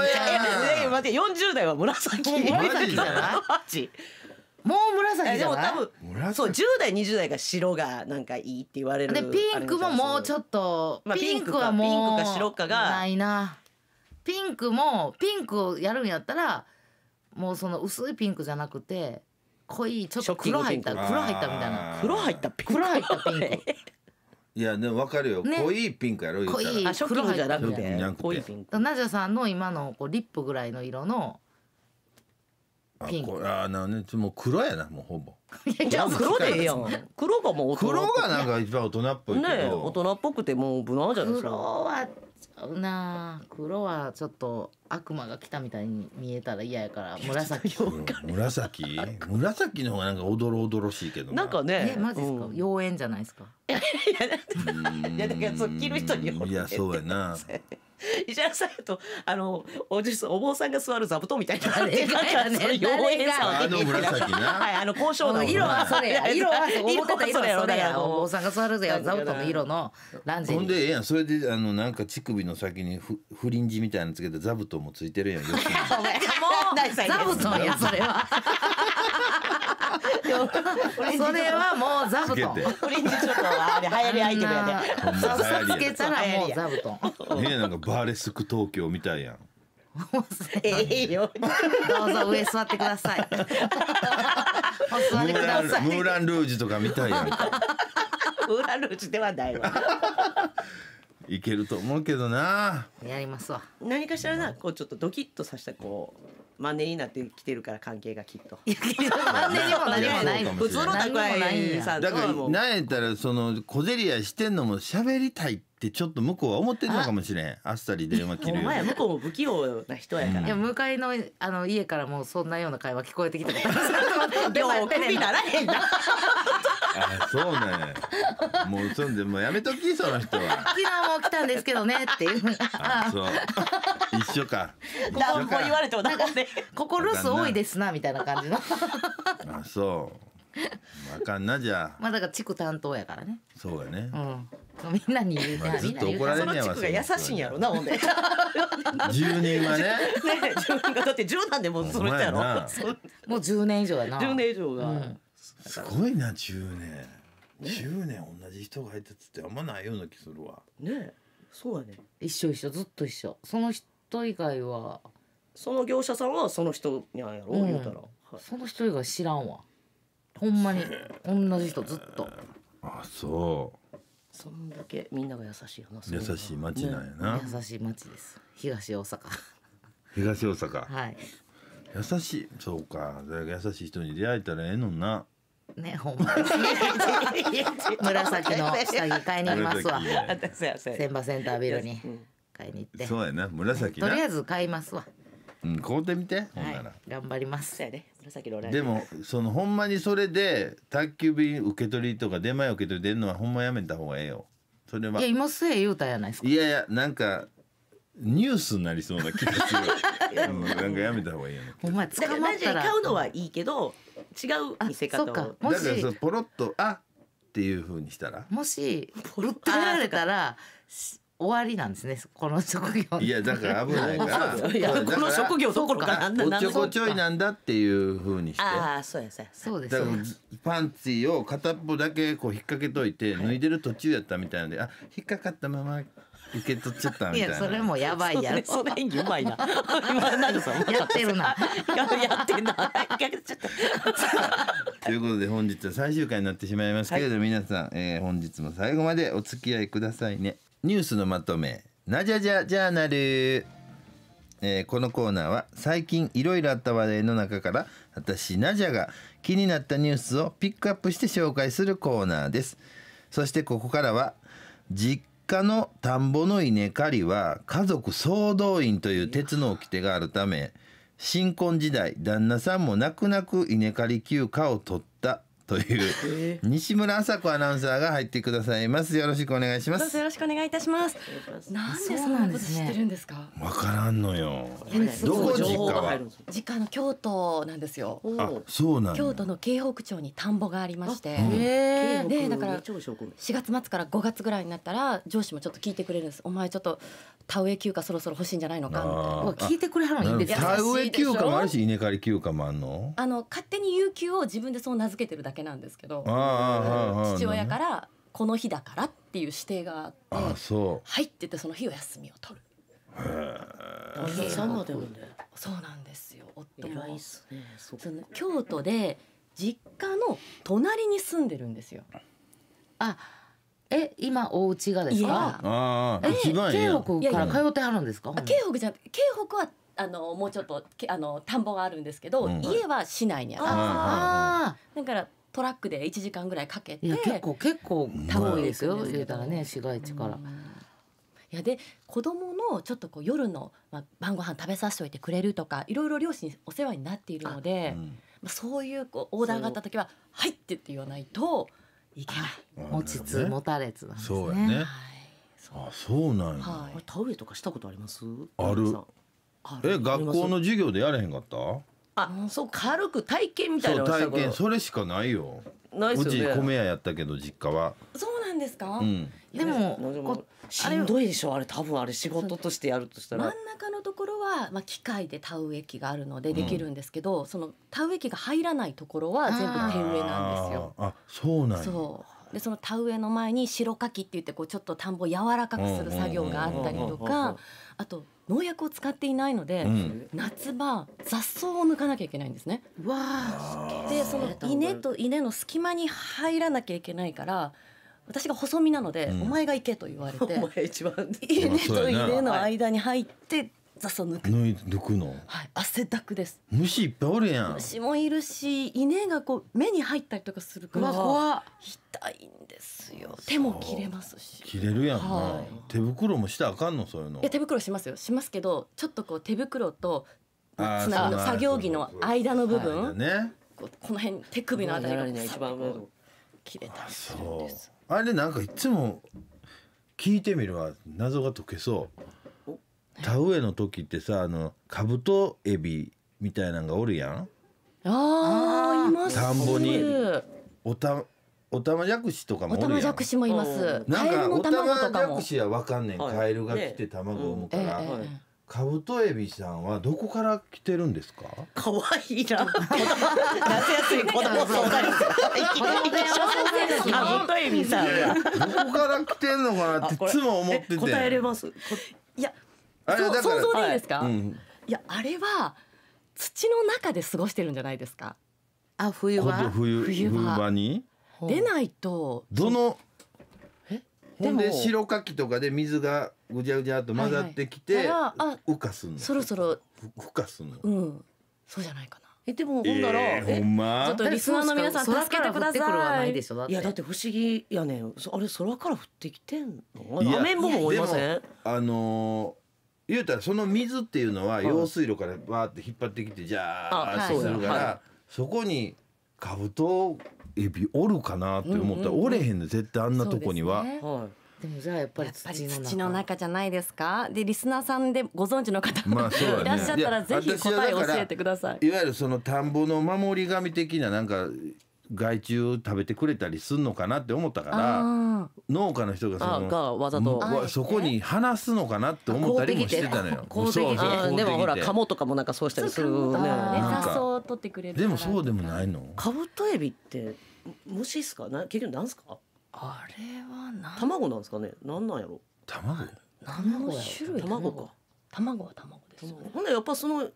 ん、え待って40代は紫紫じゃないもう紫じでゃもない多分そう10代20代が白がなんかいいって言われるでピンクももうちょっと、まあピンクはもうピンクか白かがないなピンクもピンクをやるんやったらもうその薄いピンクじゃなくて濃いちょっと黒入った黒入ったみたいな黒入ったピンク黒入ったピンク [laughs] いやでも分かるよ、ね濃いピンクやろ言たら濃いあシじゃなく黒てじゃなくて濃いピンクナジャさんの今のこうリップぐらいの色のピンクああなねもう黒やなもうほぼ [laughs] じゃあ黒でいいやん黒がもう黒がなんか一番大人っぽいね大人っぽくてもう無難じゃないですか黒はな黒はちょっと悪魔が来たみたいに見えたら嫌やから紫紫紫の方がなんかおどろおどろしいけどなんかねえマジですか、うん、妖艶じゃないですかいやだからそっ着る人によっいやそうやな石原 [laughs] さんとあのおじお坊さんが座る座布団みたいなあれなんかそう妖艶さあの紫なはいあの交渉の [laughs] 色はそれや色は色それやろだからお坊さんが座る座布団の色のランジェリーほんでええやんそれであのなんか乳首の先にふフリンジみたいなのつけて座布団トもついてるやん。吉野 [laughs] お前もう座布団やそれはそれはもう座布団つけオレンジちょっとあれ流行りアイテムやでほんま流つけたらもう座布団やん。ねえなんかバーレスク東京みたいやん。ええよどうぞ上座ってくださいムーランムーランルージュとか見たいやんか。[laughs] ーランルージュではないわいけると思うけどなやりますわ何かしらなこうちょっとドキッとさせたこうマネになってきてるから関係がきっといやマネにも何もない普通の宅配さんだからなたらその小競り合いしてんのも喋りたいちょっと向こうは思ってるのかもしれんあっさり電話切るお前り向こうも不器用な人やからいや向かいのあの家からもそんなような会話聞こえてきたから [laughs] [laughs] でならへんなあそうねもうそんでもうやめときその人は昨日も来たんですけどねっていうそう一緒かここ言われてもなんかね心こロス多いですなみたいな感じのあそうわかんなじゃあまあだから地区担当やからねそうやねうんみんなに言うて、まあ、ずっと怒られんやわその地区が優しいんやろなほんで住人はね [laughs] ね住人がだって10なんでもうそれやろもう10年以上やな10年以上が、うんすごいな10年、10年同じ人が入ってつってあんまないような気するわねえそうやね一緒一緒ずっと一緒その人以外はその業者さんはその人やんやろ、うん言うたら、はい、その人以外知らんわほんまに同じ人ずっとあそうそんだけみんなが優しいよな優しい町なんやな、ね、優しい町です東大阪東大阪はい優しいそうか優しい人に出会えたらええのなね、ほんまで [laughs] 紫の下着買いに行きますわ。千葉センタービルに買いに行って。そうやな、紫とりあえず買いますわ。うん、買うてみて、ほんなら。頑張ります。でも、そのほんまにそれで、宅急便受け取りとか、出前受け取り出るのは、ほんまやめた方がええよ。それは。いや、今すえ言うたやないですか。いやいや、なんか。ニュースなりそうな気がする。[laughs] なんかやめた方がいいやほんま、捕まったら。買うのはいいけど。違う見せ方をもだからポロッと「あっていうふうにしたらもしポロッとやられたら終わりなんですねこの職業いやだから危ないからこの職業どころかなんおちょこちょいなんだっていうふうにしてああそうやそうやそうですパンツィを片っぽだけこう引っ掛けといて脱いでる途中やったみたいなんであ引っかかったまま受け取っちゃったみたいな。いやそれもやばいやろ。その演技うまいな。[laughs] 今なんさやってるな。やってんな。ということで本日は最終回になってしまいますけれど、はい、皆さん、えー、本日も最後までお付き合いくださいね。ニュースのまとめなじゃじゃジャーナル。えー、このコーナーは最近いろいろあった話題の中から私ナジャが気になったニュースをピックアップして紹介するコーナーですそしてここからは実家の田んぼの稲刈りは家族総動員という鉄の掟があるため新婚時代旦那さんも泣く泣く稲刈り休暇を取ってという、西村麻子アナウンサーが入ってくださいますよろしくお願いしまどうぞすよろしくお願いいたします。なんでそんなこと知ってるんですか。わからんのよどこ実家は実家の京都なんですよ。あそうなん京都の京北町に田んぼがありまして。あーでだから超4月末から5月ぐらいになったら上司もちょっと聞いてくれるんですお前ちょっと田植え休暇そろそろ欲しいんじゃないのかい聞いてくれはるのいいんです田植え休暇もあるし稲刈り休暇もあるのあの勝手に有給を自分でそう名付けてるだけけなんですけど父親からこの日だからっていう指定があって入っててその日は休みを取る。そうなんですよ夫も、ね、その京都で実家の隣に住んでるんですよ。あえ今お家がですか。ああ、え番京北から通ってはるんですか。京北じゃ京北はあのもうちょっとあの田んぼがあるんですけど、うん、家は市内にある。ああ、だからトラックで1時間ぐらいかけていや結構結構遠いですよ言うたらね市街地から。いやで子供のちょっとこう夜の、まあ、晩ご飯食べさせておいてくれるとかいろいろ両親お世話になっているので、うん、まあ、そういうこうオーダーがあった時は「はい」って言って言わないといけない。持ちつ持たれつなんですね。そうやね。はい、あそうなんや。はい、タオルとかしたことあります？ある。え学校の授業でやれへんかった？あそう軽く体験みたいなのをした体験それしかないよないっうすよちね米屋やったけど実家はそうなんですか、うんでもいやしんどいでしょあれ多分あれ仕事としてやるとしたら。真ん中のところは、まあ、機械で田植え機があるのでできるんですけど、その田植え機が入らないところは全部手植えなんですよ。あーあそうなんそうでその田植えの前に白かきって言ってこうちょっと田んぼを柔らかくする作業があったりとかあと農薬を使っていないので、うん、夏場雑草を抜かなきゃいけないんですね。わでその稲と稲の隙間に入らなきゃいけないから私が細身なので、うん、お前が行けと言われて [laughs] お前一番稲と稲の間に入って雑草抜く抜くの、はい、汗だくです虫いっぱいおるやん虫もいるし稲がこう目に入ったりとかするから怖痛いんですよ手も切れますし切れるやんな、はい、手袋もしてあかんのそういうのいや手袋しますよしますけどちょっとこう手袋とつなの作業着の間の部分、ね、この辺手首のあたりが一番切れたりするんですあれなんかいつも聞いてみるわ謎が解けそう田植えの時ってさあのカブトエビみたいなのがおるやんああいます田んぼにおたおたまじゃくしとかもおたまじゃくしもいますなんかおたまじゃくしはわかんねん、はい、カエルが来て卵を産むから、えええカブトエビさんはどこから来てるんですか。可愛いいな。夏休み子供相談室。カブトエビさん。どこから来てんのかなっていつも思ってて。答えれます。いや想像でいいですか、はいうん、いやあれは土の中で過ごしてるんじゃないですかあ冬は冬場に出ないとどのほんで白かきとかで水がぐじゃぐじゃと混ざってきて、はいはい、浮かすのそろそろ浮かすのうんそうじゃないかなえでもほんだら、えー、ほんまちょっとリスナーの皆さん助けてくださいいやだって不思議やねんあれ空から降ってきてんの雨も思いませんあのー言うたらその水っていうのは用水路からバーって引っ張ってきてじゃあそうするからそこにカブトエビおるかなって思ったらおれへんで絶対あんなとこには。でもじゃあやっぱり土の中じゃないですかでリスナーさんでご存知の方も、あね、いらっしゃったらぜひ答えを教えてくださいいわゆるその田んぼの守り神的ななんか害虫食べてくれたりすんのかなって思ったから農家の人がそのがわざとそこに話すのかなって思ったりもしてたのよ。そうそうそうでもほらカモとかもなんかそうしたりするね。なん取ってくれる。でもそうでもないの。カブトエビって虫ですか？な結局なんすか？あれはな卵なんですかね？なんなんやろ。卵。卵卵か。卵は卵です、ね。ほんでやっぱその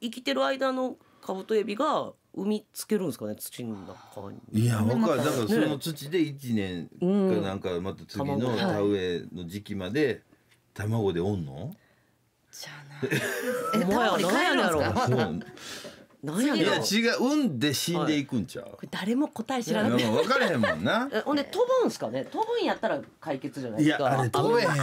生きてる間のカブトエビが産みつけるんですかね土の中にいや僕はだからその土で1年かなんかまた次の田植えの時期まで卵でおんの、じゃない。え、[laughs] 卵で帰るんですか。何やねんいや違うんで死んでいくんちゃう、これ誰も答え知らなくて、分かれへんもんなほんで飛ぶんすかね飛ぶんやったら解決じゃないですやあかれ飛べへんと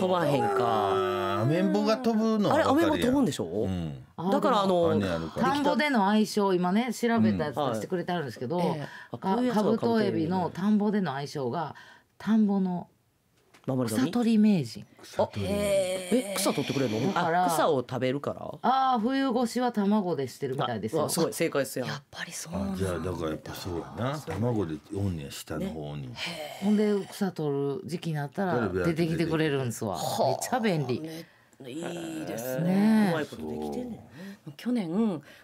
飛ばへんかかアメンボが飛ぶのあれア分メンボ飛ぶんでしょ、うんだからあのあから田んぼでの相性を今ね調べたやつ出してくれてあるんですけど、うんはいええあカブトエビの田んぼでの相性が田んぼの守り神草取り名人草取りえ草取ってくれるのあ草を食べるからああ冬越しは卵でしてるみたいですよすごい正解ですよやっぱりそうなんだじゃあだからやっぱそうやな卵でオンや下の方に、ね、ほんで草取る時期になったら出てきてくれるんですわめっちゃ便利いいですね。うまいことできてるね去年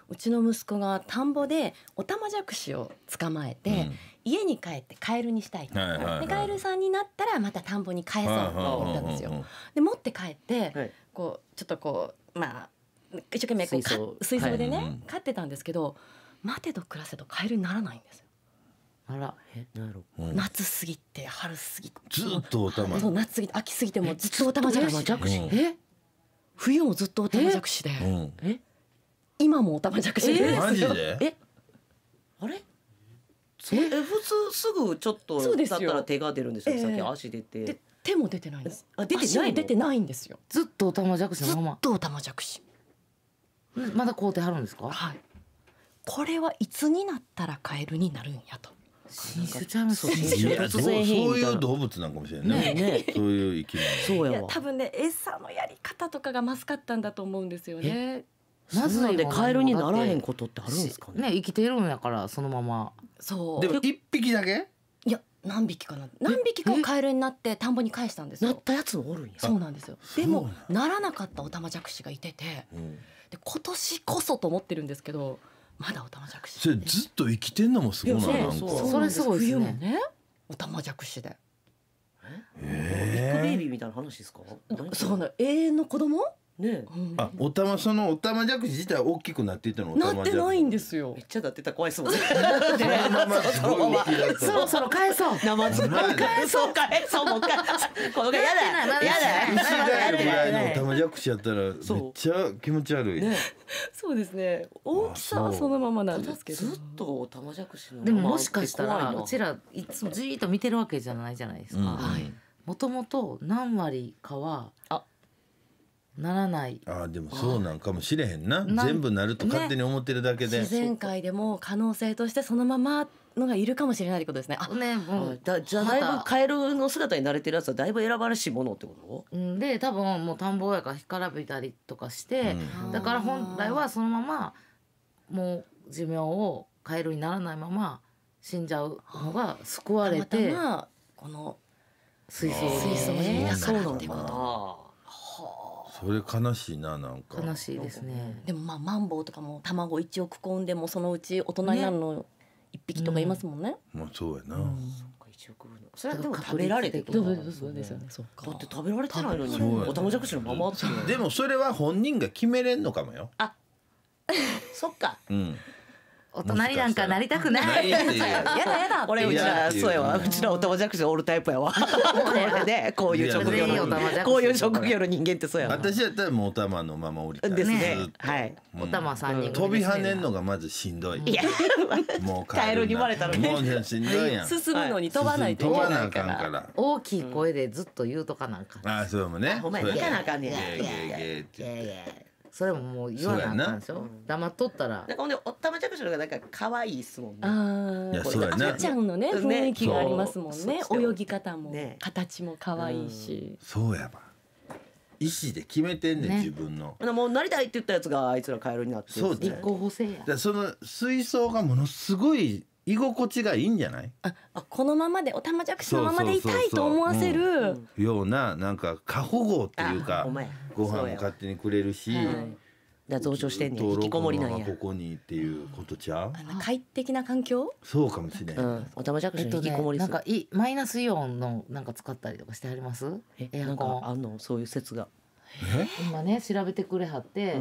うちの息子が田んぼでおたまじゃくしを捕まえて、家に帰ってカエルにしたい,、はいはいはい、でカエルさんになったらまた田んぼに返そうと思ったんですよ。で持って帰って、こうちょっとこうまあ一生懸命水槽水槽でね、はい、飼ってたんですけど待てと暮らせとカエルにならないんですよ。あら、え、な夏すぎて、春すぎて。ずっとおたま。そう、夏過ぎて、秋ぎても、ずっとおたまじゃくし。冬もずっとおたまじゃくしで。え。今もおたまじゃくしですよ。え。あれ。ええ普通すぐちょっとだったら手が出るんでしょ、ええさっき足出てで手も出てないんですあ出てない出てないんですよずっとおたまじゃくしずっのまじゃくしまだ買うてはるんですかはいこれはいつになったらカエルになるんやと新種ちゃいますそういそうそういう動物なんかもしれないねねねそういう生き物そうやや多分ね餌のやり方とかがまずかったんだと思うんですよねまずんんでカエルにならへんことってあるんですかねね生きてるんやからそのままそうでも一匹だけいや何匹かな何匹かカエルになって田んぼに返したんですなったやつおるんやそうなんですよでもならなかったオタマジャクシがいててうんで今年こそと思ってるんですけどまだオタマジャクシそれずっと生きてんのもすごいななんかそうそれすごいですね冬もねオタマジャクシでえビッグベイビーみたいな話ですかそうな永遠の子供ね、あおたまそのおたまじゃくし自体大きくなっていたのなってないんですよめっちゃだってた怖いそうですそろそろ返そう生ず返そう返そうもうこのがやだやだ石があぐらいのおたまじゃくしやったらめっちゃ気持ち悪い、そうですね大きさはそのままなんですけどずっとおたまじゃくしのでももしかしたらうちらいつもじっと見てるわけじゃないじゃないですかもともと何割かはあならないああでもそうなんかもしれへんな全部なると勝手に思ってるだけで、ね、自然界でも可能性としてそのままのがいるかもしれないってことですね。あねもうだじゃだいぶカエルの姿に慣れてるやつはだいぶ選ばれしいものってこと、うん、で多分もう田んぼやから干からびたりとかして、うん、だから本来はそのままもう寿命をカエルにならないまま死んじゃうのが救われて、たまたまこの水槽水槽にだからってこと。それ悲しいななんか悲しいですねでもまあマンボウとかも卵一億個産んでもそのうち大人になるの一匹とかいますもんね、まあそうやな、それはでも食べられてるとかそうですよねだって食べられてないのにおたまじゃくしのままってでもそれは本人が決めれんのかもよあ [laughs] そっか、うん、お隣なんかなりたくないやだやだ俺うちらそうやわうちらおたまじゃくしおるタイプやわこれでこういう職業こういう職業の人間ってそうや私やったらもうおたまのまま降りたですねはいおたま三人飛び跳ねんのがまずしんどいもう帰るに言われたのもうしんどいやん進むのに飛ばないと飛ばなあかんから大きい声でずっと言うとかなんかあそうもねお前行かなあかんねやいやいやいやそれももう言わなあかんでしょ黙っとったらなんかほんでおったまじゃくしのがなんか可愛いっすもんねああそう赤ちゃんのね雰囲気がありますもんね泳ぎ方も、ね、形も可愛いし、うん、そうやば意思で決めてんねね、自分のもうなりたいって言ったやつがあいつらカエルになってそう立候補制やその水槽がものすごい居心地がいいんじゃないあこのままでおたまじゃくしのままでいたいと思わせるようななんか過保護っていうかご飯を勝手にくれるし。だ増長してんね引きこもりなんやここにっていうことちゃ快適な環境そうかもしれない、おたまじゃくし引きこもり、えっなんかいマイナスイオンのなんか使ったりとかしてありますエアコンあのそういう説が今ね調べてくれはって、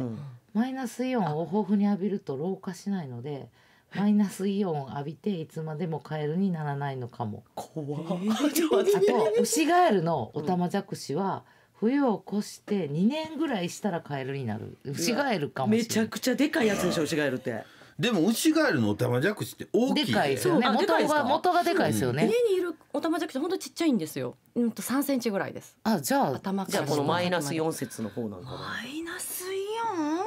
マイナスイオンを豊富に浴びると老化しないのでマイナスイオン浴びていつまでもカエルにならないのかも。怖っ。あとウシガエルのオタマジャクシは、冬を越して2年ぐらいしたらカエルになるウシガエルかもしれなめいちゃくちゃでかいやつでしょウシガエルって。でもウシガエルのオタマジャクシって大きいでかいですよね元いが元がでかいですよね、家にいるおたまじゃくし本当ちっちゃいんですよ。うんと3センチぐらいです。あじゃあ頭じゃあこのマイナス四節の方なんかマイナスイオン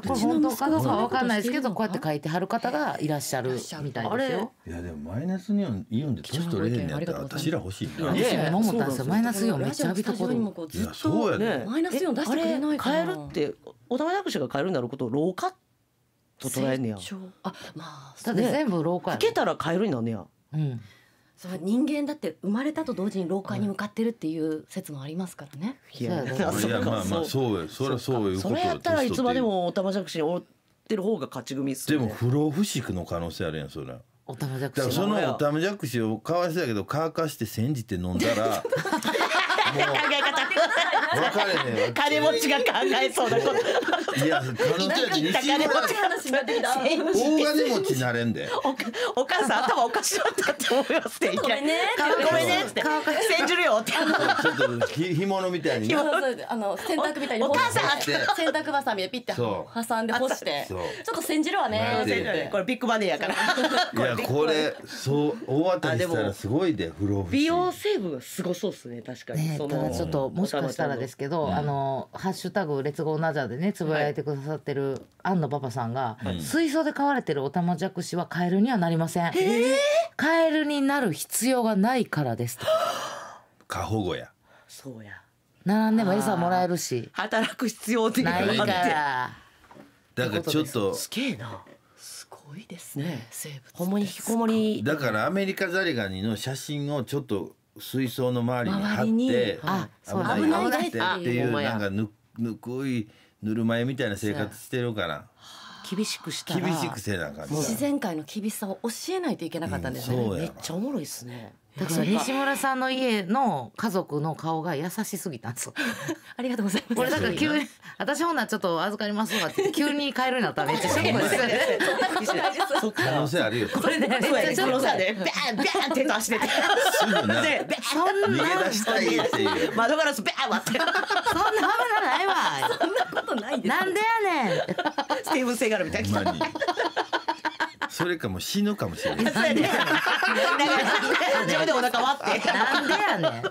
これ本当かどうかわかんないですけどこうやって書いてはる方がいらっしゃるみたいですよいやでもマイナスイイオンで年取れへんやったら私ら欲しいな私も思やたマイナスイオンめっちゃ浴びたことずっとマイナスイオン出してくれないかな変えるって小田原学者が変えるんだろうことを老化と捉えんねやあまあだって全部老化やけたら変えるになんねやうんそう人間だって生まれたと同時に老化に向かってるっていう説もありますからね。いやまあまあそうよそれはそうよ。それやったらいつまでもおたまじゃくしに追ってる方が勝ち組っす、ね、でも不老不死の可能性あるやんそれ。おたまじゃくし。そのおたまじゃくしをかわいそうやけど乾かして煎じて飲んだら。[laughs] え方金持ちが考えそうなこといや金持ち金持ち大金持ちなれんでお母さん頭おかしかったって思いますごめんねごめんねってってちょっとみたいにあの洗濯みたいにお母さん洗濯でピッて挟んで干してちょっとねこれビッグマネーやからいやこれそう大当たりしたらすごいで不老不死美容成分がすごそうですね確かに、ただちょっともしかしたらですけど、あのハッシュタグ劣後なざでねつぶやいてくださってるア野のパパさんが、水槽で飼われてるオタマジャクシはカエルにはなりません、カエルになる必要がないからですと [laughs] 過保護やそうや並んでも餌もらえるし働く必要ってないからだからちょっとすげえなすごいですね生物ほんまに引きこもりだからアメリカザリガニの写真をちょっと水槽の周りに貼って危ない危ないっていうなんかぬぬくいぬるま湯みたいな生活してるから。厳しくした厳しくせなあか自然界の厳しさを教えないといけなかったんですね、めっちゃおもろいですねだから西村さんの家の家族の顔が優しすぎたんです [laughs] ありがとうございます。これだから急に私ほなちょっと預かりますとかって急に帰るようになったらめっちゃショックですよね。そ可能性あるよ。これめっちゃショックでビャンビャン手と足そんな逃げ出したいっていう。窓ガラスビャン割って。そんな危ないわ。そんなことないでなんでやねん。スティーブンセガルみたいな。それかも死ぬかもしれない。[laughs] やね。[laughs] でなんでやねん。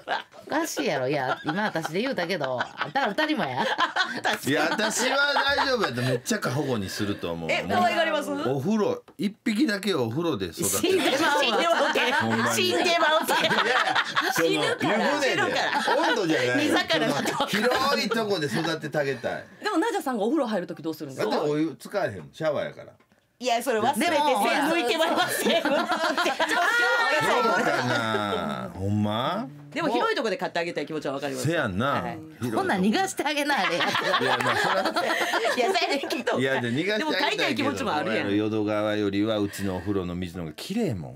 おかしいやろ。いや、今私で言うたけど、あたら二人もや。いや私は大丈夫やめっちゃ過保護にすると思う。え、可愛がります。お風呂一匹だけお風呂で育てる。死んでまうて。死んでまう死ぬから死ぬから温度じゃない。広いとこで育ててあげたい。でもナジャさんがお風呂入る時どうするんですか。だってお湯使えへんシャワーやから。いやそれ忘れて背向いています [laughs] ほんまでも広いとこで買ってあげたい気持ちはわかりますせやんな、こんなん逃がしてあげなあれいやっいやで逃がしてあげたいも買いたい気持ちもあるん淀川よりはうちのお風呂の水の方が綺麗もん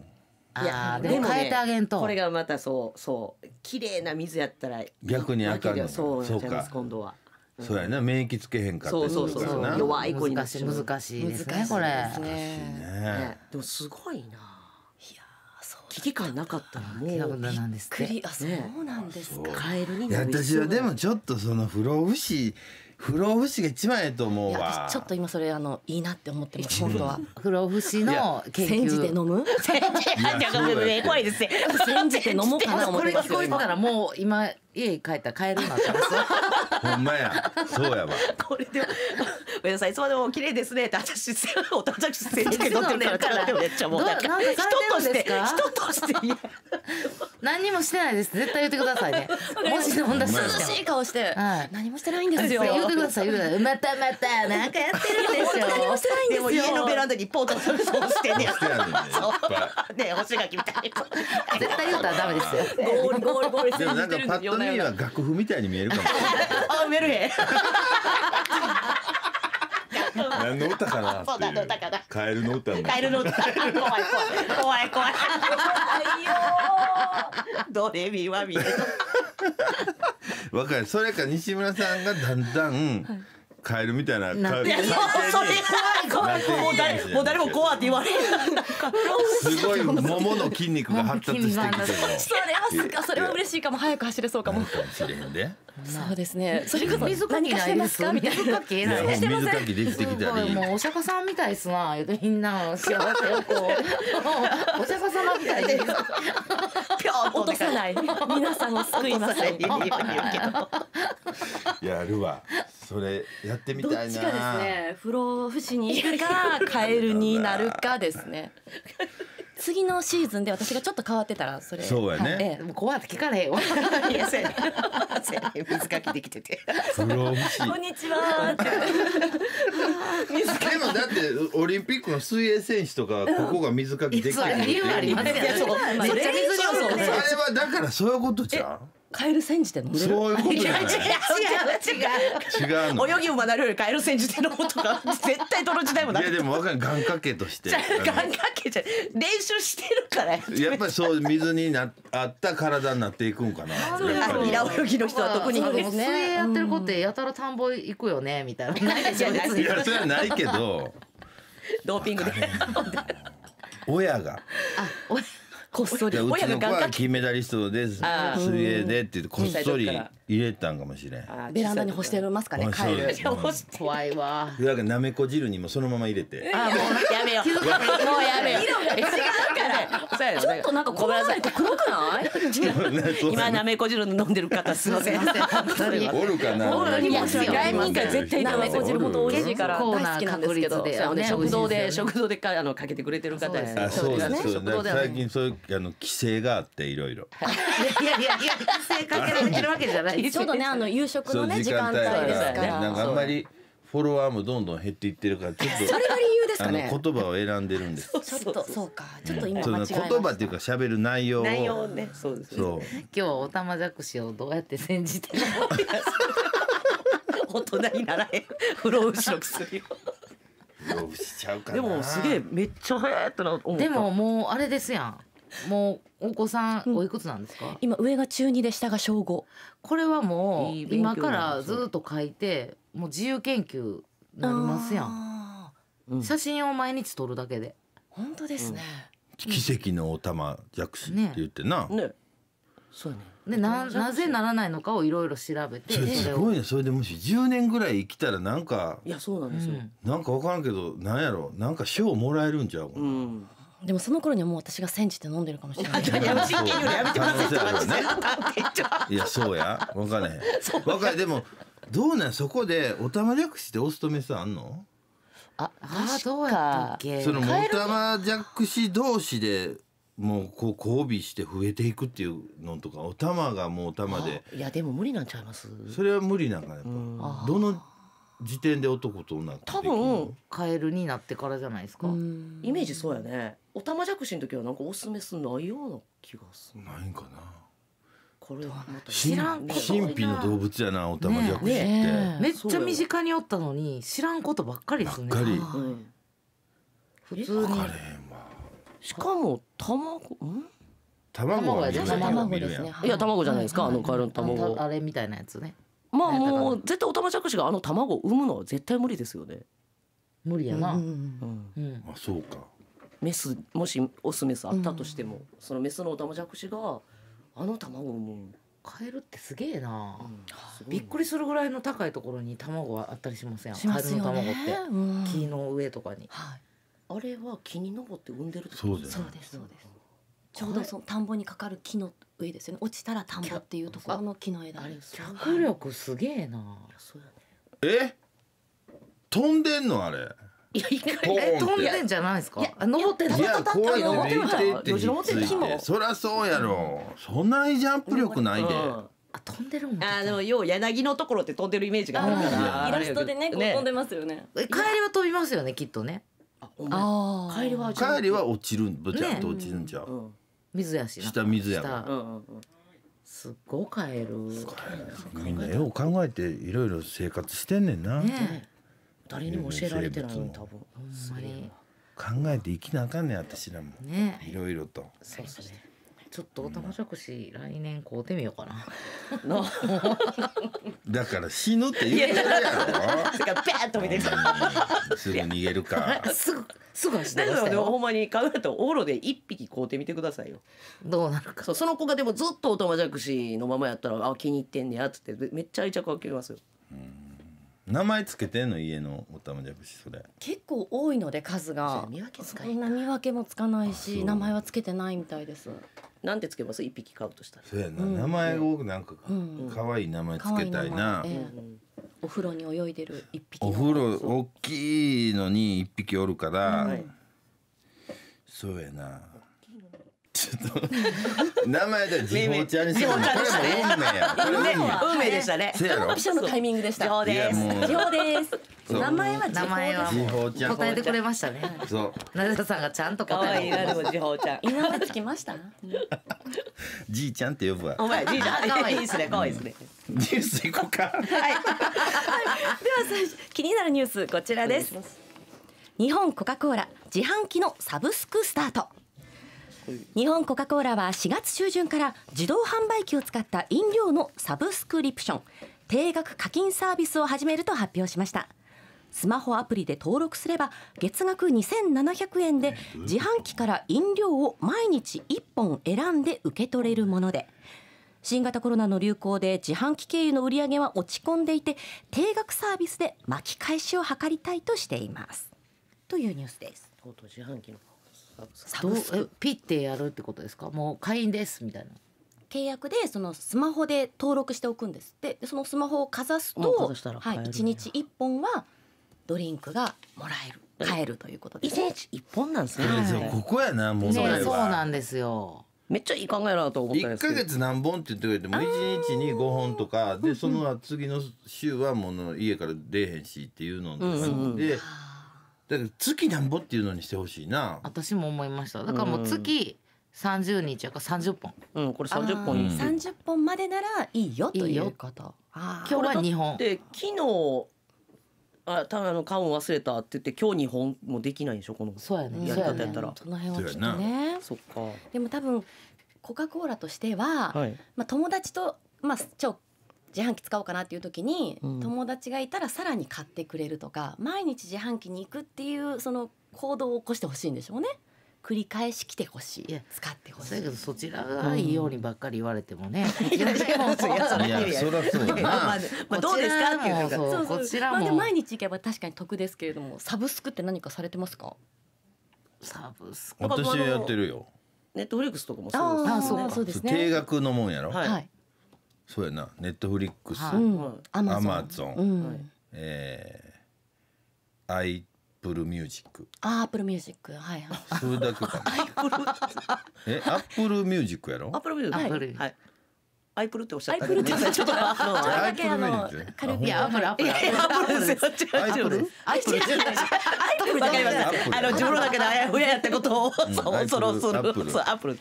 いやでも変えてあげんと、これがまたそうそう綺麗な水やったら逆にあかんのそうなす今度はそうやな免疫つけへんかったりするからな弱い子にな難しい難しいですね難しいねでもすごいな危機感なかったらもうびっくりあそうなんですか、ね、カエルに私はでもちょっとその不老不死不老不死が一番やと思うわちょっと今それあのいいなって思ってます本当は不老不死の研究煎じて飲む煎じて怖いですね煎じて飲もうかな思ってますこれ聞こえたらもう今家帰ったら帰るなって [laughs] ほんまやそうやわこれでも [laughs] さんいつまでも綺麗ですねって私お先生ってるからめっちゃもうなんか人として人として何もしてないです絶対言ってくださいねもし飲んだ涼しい顔して、はい、何もしてないんですよ言ってください言ってくださいまたまたなんかやってるんですよ何もしてないんですよ家のベランダにポートそうしてねね干し柿みたいな絶対言ったらダメですよゴールゴールゴールでもなんかんなは楽譜みたいに見えるかもしれないあメルヘ何の歌かなってそうだいう歌かなカエルの歌カエルの歌怖い怖い怖い怖い怖いよードレミはミエとわかるそれか西村さんがだんだん、はいカエルみたいな。いや、それ怖い、怖い、もう誰、もう誰も怖って言われる。すごい、ももの筋肉が発達してきてる。[laughs] それは、それは嬉しいかも、早く走れそうかも。そうですね。それこそ水かきないですかみたいな。水かきできてきたり。もうお釈迦さんみたいですな。みんな幸せをこうお釈迦様みたいで。ぴょー落とさない。皆さんを救います。[laughs] やるわ。それやってみたいな。どっちかですね。不老不死にいるかカエルになるかですね。次のシーズンで私がちょっと変わってたらそれそうやね、はい、ええ、もう怖って聞かれへんわ [laughs] いやせ水かきできててこんにちはでもだってオリンピックの水泳選手とかここが水かきできてるっていう、う理由ありますよねそれはだからそういうことじゃんカエル煎て飲んでる。そういうことじゃない。違う違う違う。違う泳ぎを学ぶよりカエルて飲むとか [laughs] 絶対どの時代もない。いやでもわかん願掛けとして。[laughs] 願掛けじゃ練習してるからや。やっぱりそう水になあった体になっていくんかな。そ泳ぎの人は特にね。水泳やってる子ってやたら田んぼ行くよねみたいな。[laughs] ないですよ。いやそれはないけど。ドーピングで。親が。あ、親。こっそりうちの子は金メダリストです水泳でってってこっそり入れたんかもしれんベランダに干してるますかね帰る [laughs] 怖いわだからなめこ汁にもそのまま入れてあもうやめよ [laughs] もうやめよ色が違う [laughs] ちょっとなんかこめさなさい黒くない？[laughs] 今なめこ汁飲んでる方すみません。[laughs] おるかな。おるにも外人か絶対なめこ汁も美味しいから大好きなんですけど、食堂で食堂でかあのかけてくれてる方です。そうですね。最近そういうあの規制があっていろいろ。いやいやいや規制かけられてるわけじゃない。ちょうどねあの夕食のね時間帯ですから。なんかあんまり。フォロワーもどんどん減っていってるからちょっとそれが理由ですかね言葉を選んでるんですちょっとそうかちょっと今間違え言葉っていうか喋る内容を内容ねそうですそう今日はおたまじゃくしをどうやって煎じてるの [laughs] 大人にならへん不老不死の薬をでもすげえめっちゃ早いってなっでももうあれですやんもうお子さんおいくつなんですか、うん、今上が中二で下が小五これはもう今からずっと書いてもう自由研究なりますやん、写真を毎日撮るだけで本当ですね、うん、奇跡のおたまじゃくって言ってな、ねね、そうねでななぜならないのかをいろいろ調べてすごいねそれでもし10年ぐらい生きたらなんかいやそうなんですよ、なんか分からんけどなんやろうなんか賞もらえるんちゃうかな、うんでもその頃にはもう私が煎じて飲んでるかもしれない。[laughs] いやそうやわかんない分かんでもどうなんそこでおたまじゃくしてお勤めさんあんのああそうやそのおたまじゃくし同士でもうこう交尾して増えていくっていうのとかおたまがもうおたまでいやでも無理なんちゃいますそれは無理なんかやっぱどの時点で男と女多分カエルになってからじゃないですかイメージそうやねおたまじゃくしの時はなんかオスメスないような気がするないんかなこれはまた知らん神秘の動物やなおたまじゃくしって、ねね、めっちゃ身近におったのに知らんことばっかりですねばっかり、うん、普通にしかも卵ん卵は見るやん、ね、いや卵じゃないですか、あのカエルの卵あれみたいなやつねまあもう絶対オタマジャクシがあの卵を産むのは絶対無理ですよね。無理やな。うんあそうか。メスもしオスメスあったとしても、うん、そのメスのオタマジャクシがあの卵を産む。カエルってすげえな、うん、びっくりするぐらいの高いところに卵があったりしません、ね、カエルの卵って、うん、木の上とかに、はい、あれは木に登って産んでるってことですそうですそうですちょうどその田んぼにかかる木の上ですよね落ちたら田んぼっていうところの木の枝あれ脚力すげえなえ飛んでんのあれいや一回飛んでんじゃないですか登ってんいやこうやって登ってるってそりゃそうやろそんなにジャンプ力ないで、あ飛んでるもんあでもよう柳のところって飛んでるイメージがあるからイラストでね飛んでますよね帰りは飛びますよねきっとねあ帰りは帰りは落ちるぶちゃんと落ちるんじゃ水やし下水やろうんうんうんすっごい買えるみんな絵を考えていろいろ生活してんねんな、誰にも教えられてないの多分ほん考えて生きなあかんねん私らもねいろいろとそうですねちょっとおたまじゃくし、来年買うてみようかな。の。[laughs] だから死ぬって言ってるやろ。それからペーと見てきすぐ逃げるか。すぐすぐ走ってましほんまに買うやとオーロで一匹買うてみてくださいよ。どうなるか。そその子がでもずっとおたまじゃくしのままやったらあ気に入ってんねやつってめっちゃ愛着湧きますよ。名前つけてんの家のおたまじゃくしそれ結構多いので数が見分けそんな見分けもつかないし名前はつけてないみたいですなんてつけます一匹買うとしたらそうやな、名前をなんか可愛い名前つけたいな、お風呂に泳いでる一匹お風呂大きいのに一匹おるから、そうやなちょっと名前でジホちゃんにするこれも運命や運命や運命でしたねせやろ記者のタイミングでしたジホですジホです名前は名前はジホ答えてくれましたねそうなでさんがちゃんと答えてくれまジホちゃん今までつきましたじいちゃんって呼ぶわお前じいちゃん可愛いですね可愛いですねニュースいこうかはい [laughs] では最初気になるニュースこちらです日本コカ・コーラ自販機のサブスクスタート日本コカ・コーラは4月中旬から自動販売機を使った飲料のサブスクリプション定額課金サービスを始めると発表しましたスマホアプリで登録すれば月額2700円で自販機から飲料を毎日1本選んで受け取れるもので新型コロナの流行で自販機経由の売り上げは落ち込んでいて定額サービスで巻き返しを図りたいとしていますというニュースです。とうとう自販機のどうえピッてやるってことですかもう会員ですみたいな契約でそのスマホで登録しておくんですでそのスマホをかざすと、はい、1日1本はドリンクがもらえる買えるということで1日1本なんですね、はい、ここやなもうは、ね、そうなんですよめっちゃいい考えだなと思ったんですけど1ヶ月何本って言ってくれても1日に5本とかでその次の週はもの家から出えへんしっていうので、うんうんだから月なんぼっていうのにしてほしいな私も思いましただからもう月30日やか30本うんこれ30本いい三十本までならいいよといいいうよ今日は2本で昨日あ多分あの缶を忘れたって言って今日2本もできないでしょこのそうやねやり方やったらその辺はちっとねそっかでも多分コカ・コーラとしては、はいまあ、友達と、まあ、ちょ自販機使おうかなっていう時に、うん、友達がいたらさらに買ってくれるとか毎日自販機に行くっていうその行動を起こしてほしいんでしょうね。繰り返し来てほしいい使ってほしいだそちらがいいようにばっかり言われてもね、うん、[laughs] いやそりゃそうやなまあ、まあ、どうですかっていうかそうこちらも、まあ、毎日行けば確かに得ですけれどもサブスクって何かされてますかサブスク私やってるよネットフリックスとかもそうですね、ね、定額のもんやろはいそうやなネットフリックス、アマゾン、えー、アイプルミュージックアップルミュージックはいはいそれだけかな [laughs] えアップルミュージックやろアップルミュージックはいアイプルっておっしゃった。アイプルってちょっとあのだけあの軽くやアップルアップルアップルですよ。アイプルアイプルアイプルあの自分の中であやふややったことをそろそろするアップル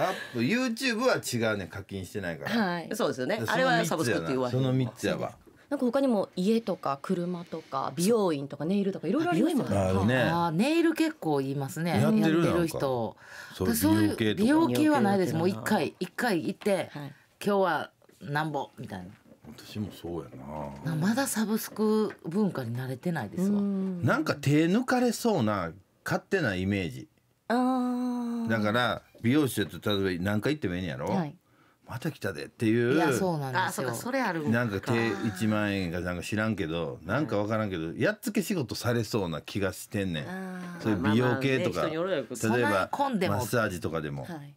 アップ YouTube は違うね課金してないから、はい、そうですよねあれはサブスクって言わへんその3つやわなんか他にも家とか車とか美容院とかネイルとかいろいろありますよね。あねあネイル結構言いますね。やってる人。そういう美容系はないです。もう一回一回行って、はい、今日はなんぼみたいな。私もそうやな。まだサブスク文化に慣れてないですわ。んなんか手抜かれそうな勝手なイメージ。だから美容室と例えば何回行ってもええんやろ、はい、また来たでっていういやそうなんですよそれあるなんか手1万円かなんか知らんけどなんか分からんけど、やっつけ仕事されそうな気がしてんねんそういう美容系とか、例えばマッサージとかでも。はい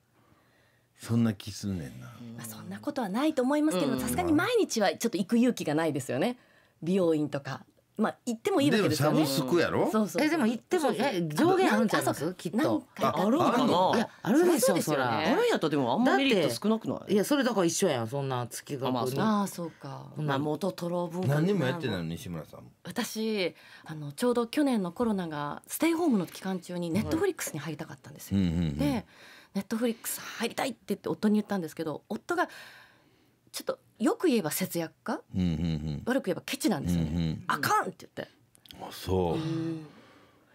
そんな気すんねんな、まあ、そんなことはないと思いますけどさすがに毎日はちょっと行く勇気がないですよね美容院とかまあ行ってもいいわけですよね。でもサブスクやろ。そうそうえでも行ってもえ上限あるんちゃいますきっと。あるかないやあるでしょそら。あるんやとでもあんまメリット少なくない。いやそれだから一緒やんそんな月額に。ああそうか。まあ元トロ分。何年もやってないの西村さん私あのちょうど去年のコロナがステイホームの期間中にネットフリックスに入りたかったんですよ。でネットフリックス入りたいって夫に言ったんですけど夫が。ちょっとよく言えば節約家、うんうんうん、悪く言えばケチなんですよね、うんうん、あかんって言って。あそう、い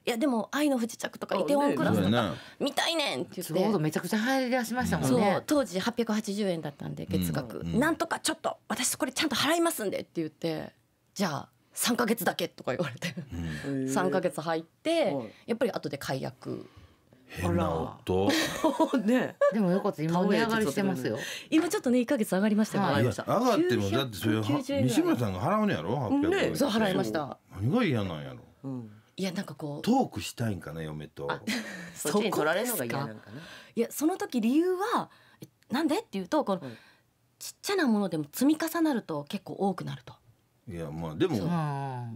やでも「愛の不時着」とか「イテウォンクラス」とか「見たいねん」って言ってちょうどめちゃくちゃ入り出しましたもんね当時880円だったんで月額、うんうん、なんとかちょっと私これちゃんと払いますんでって言ってじゃあ3か月だけとか言われて、3か月入ってやっぱり後で解約変な音。[laughs] ね。でもよ横津今値上がりしてますよ。今ちょっとね一ヶ月上がりました上がってもだってそれは西村さんが払うのやろ八百。ね、そう払いました。何が嫌なんやろ。うん。いやなんかこうトークしたいんかな嫁と。[laughs] そっち取られるのが嫌なんかな。いやその時理由はなんでっていうとこの、ちっちゃなものでも積み重なると結構多くなると。いやまあでも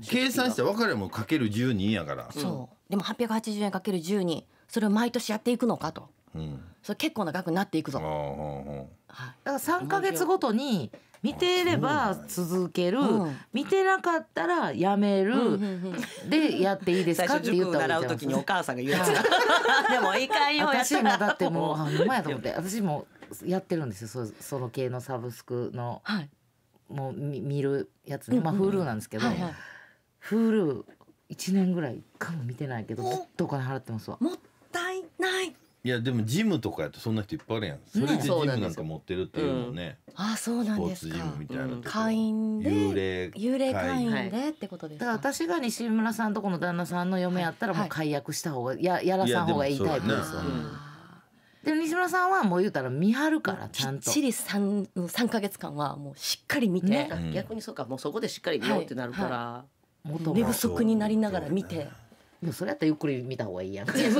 計算して分かれもかける十人やから。そう。でも八百八十円かける十人それを毎年やっていくのかと、うん、それ結構な額になっていくぞ、だから3か月ごとに見ていれば続ける、うん、見てなかったらやめる、うんでやっていいですかって言ったら習う時にお母さんが言うやつ [laughs] でもいいよ私もだってもう [laughs] あの前やと思って [laughs] 私もやってるんですよその系のサブスクの、はい、もう見るやつね、まあ Hulu なんですけど、Hulu1 年ぐらい一回も見てないけどずっとお金払ってますわ。もっっいないいやでもジムとかやとそんな人いっぱいあるやんそれでジムなんか持ってるっていうのね、あそうなんですかスポーツジムみたいな会員で幽霊幽霊会員でってことですだから私が西村さんとこの旦那さんの嫁やったらもう解約した方がややらさん方がいいタイプですよでも西村さんはもう言うたら見張るからちゃんとチリ三三ヶ月間はもうしっかり見て、逆にそうかもうそこでしっかり見ようってなるから、寝不足になりながら見て。もそれやったらゆっくり見た方がいいやん。そうで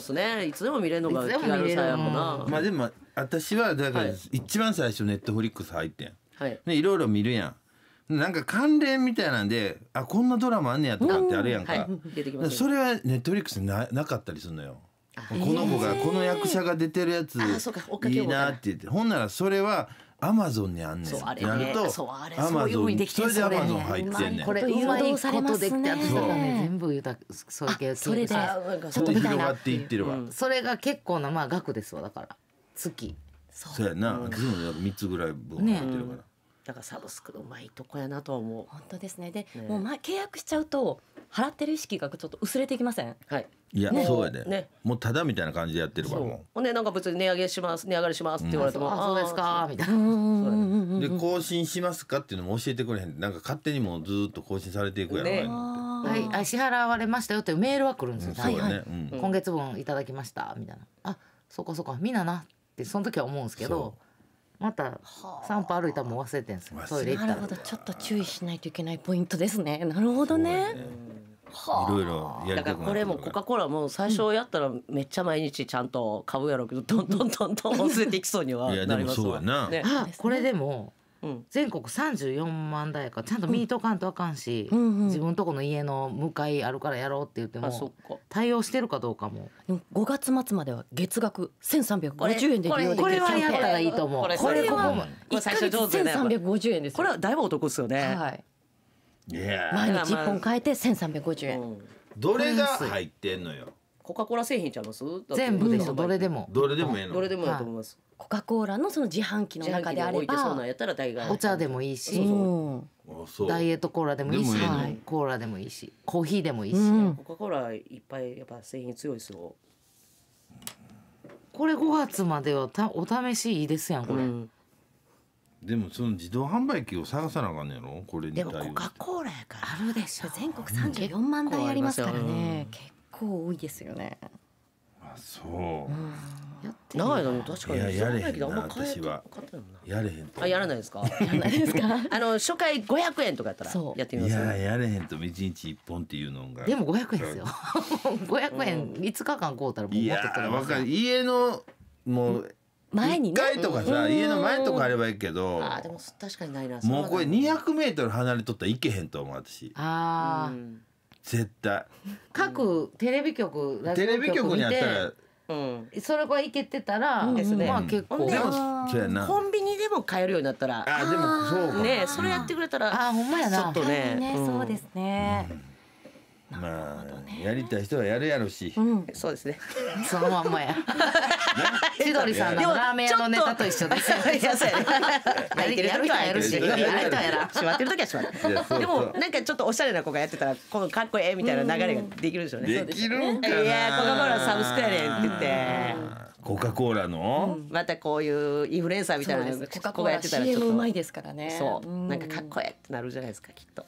すね。いつでも見れるのが気軽さやもな。まあでも私はだから一番最初ネットフリックス入ってん。はい。ねいろいろ見るやん。なんか関連みたいなんで、あこんなドラマあんねやとかってあるやんか。はい、それはネットフリックスななかったりするのよ。この子がこの役者が出てるやついいなって言って、ほんならそれは。アマゾンにあんねんってなるとアマゾンそれでアマゾン入ってんねんこれうまいことできて私だから全部言うたそういそれでちょっと見たいなってってるわそれが結構なまあ額ですわだから月そうやな私も3つぐらい分入ってるからだからサブスクのうまいとこやなと思う本当ですねでもうま契約しちゃうと払ってる意識がちょっと薄れていきませんはいいや、そうやで、もうただみたいな感じでやってるからもうねなんか別に値上げします値上がりしますって言われても、あそうですかみたいなで更新しますかっていうのも教えてくれへんなんか勝手にもうずっと更新されていくやろはいあ支払われましたよってメールは来るんですよ、今月分いただきましたみたいなあそこそこ、かみんななってその時は思うんですけどまた散歩歩いたも忘れてんですよトイレ行ったらなるほどちょっと注意しないといけないポイントですねなるほどねいろいろやりたくなだからこれもコカ・コーラも最初やったらめっちゃ毎日ちゃんと買うやろうけどどんどんどんどん忘れていきそうにはなりますいやでもそうやな、ね、これでも全国34万台かちゃんとミートかんとあかんし、うんうんうん、自分とこの家の向かいあるからやろうって言っても対応してるかどうかも五5月末までは月額1350円で利用できるこれはやったらいいと思うこれこれここも1か月三3 5 0円ですこれはだいぶお得ですよね、はい毎日一本変えて千三百五十円、どれが入ってんのよコカ・コーラ製品ちゃいます全部ですどれでもどれでもええのどれでもやと思います、コカ・コーラのその自販機の中であればお茶でもいいしダイエットコーラでもいいしコーラでもいいしコーヒーでもいいし、コカ・コーラいっぱいやっぱ製品強いですよこれ五月まではたお試しいいですやんこれ、うん、でもその自動販売機を探さなあかんねやろこれにで対応してコカ・コーラやからあるでしょ全国34万台ありますからね結構多いですよねあそやってみ長いのも確かにいややれへんなあ私はうやれへんとあやらないですからないですかあの初回円とかやったらそうやってみますややれへんと一日一本っていうのがでも500円ですよ500 [laughs] 円5日間買うたらもう持ってたらーわかる家のもう前にね1階とかさ、うん家の前とかあればいいけどあでも確かにないなもうこれ2 0 0ル離れとったらいけへんと思う私ああ、うん絶対各テレビ局ラテレビ局にあったらうんそれがいけてたら、うんですねまあ結構んでもコンビニでも買えるようになったらあでもそうかねそれやってくれたらあほんまやなちょっとねね、うんそうですね、まあ、やりたい人はやるやろし。そうですね。そのまんまや。[laughs] 千鳥さんのラーメン屋のネタと一緒です。やりやる人はやるし、やりたい人やしまってる時はしまってでもなんかちょっとおしゃれな子がやってたらこのかっこええみたいな流れができるでしょうね。できるんかいやコカコーラサブスクやねんって言って。コカ・コーラの、うん、またこういうインフルエンサーみたいなのがやってたらちょっとうまいですからねそう、うん、なんかかっこええってなるじゃないですかきっと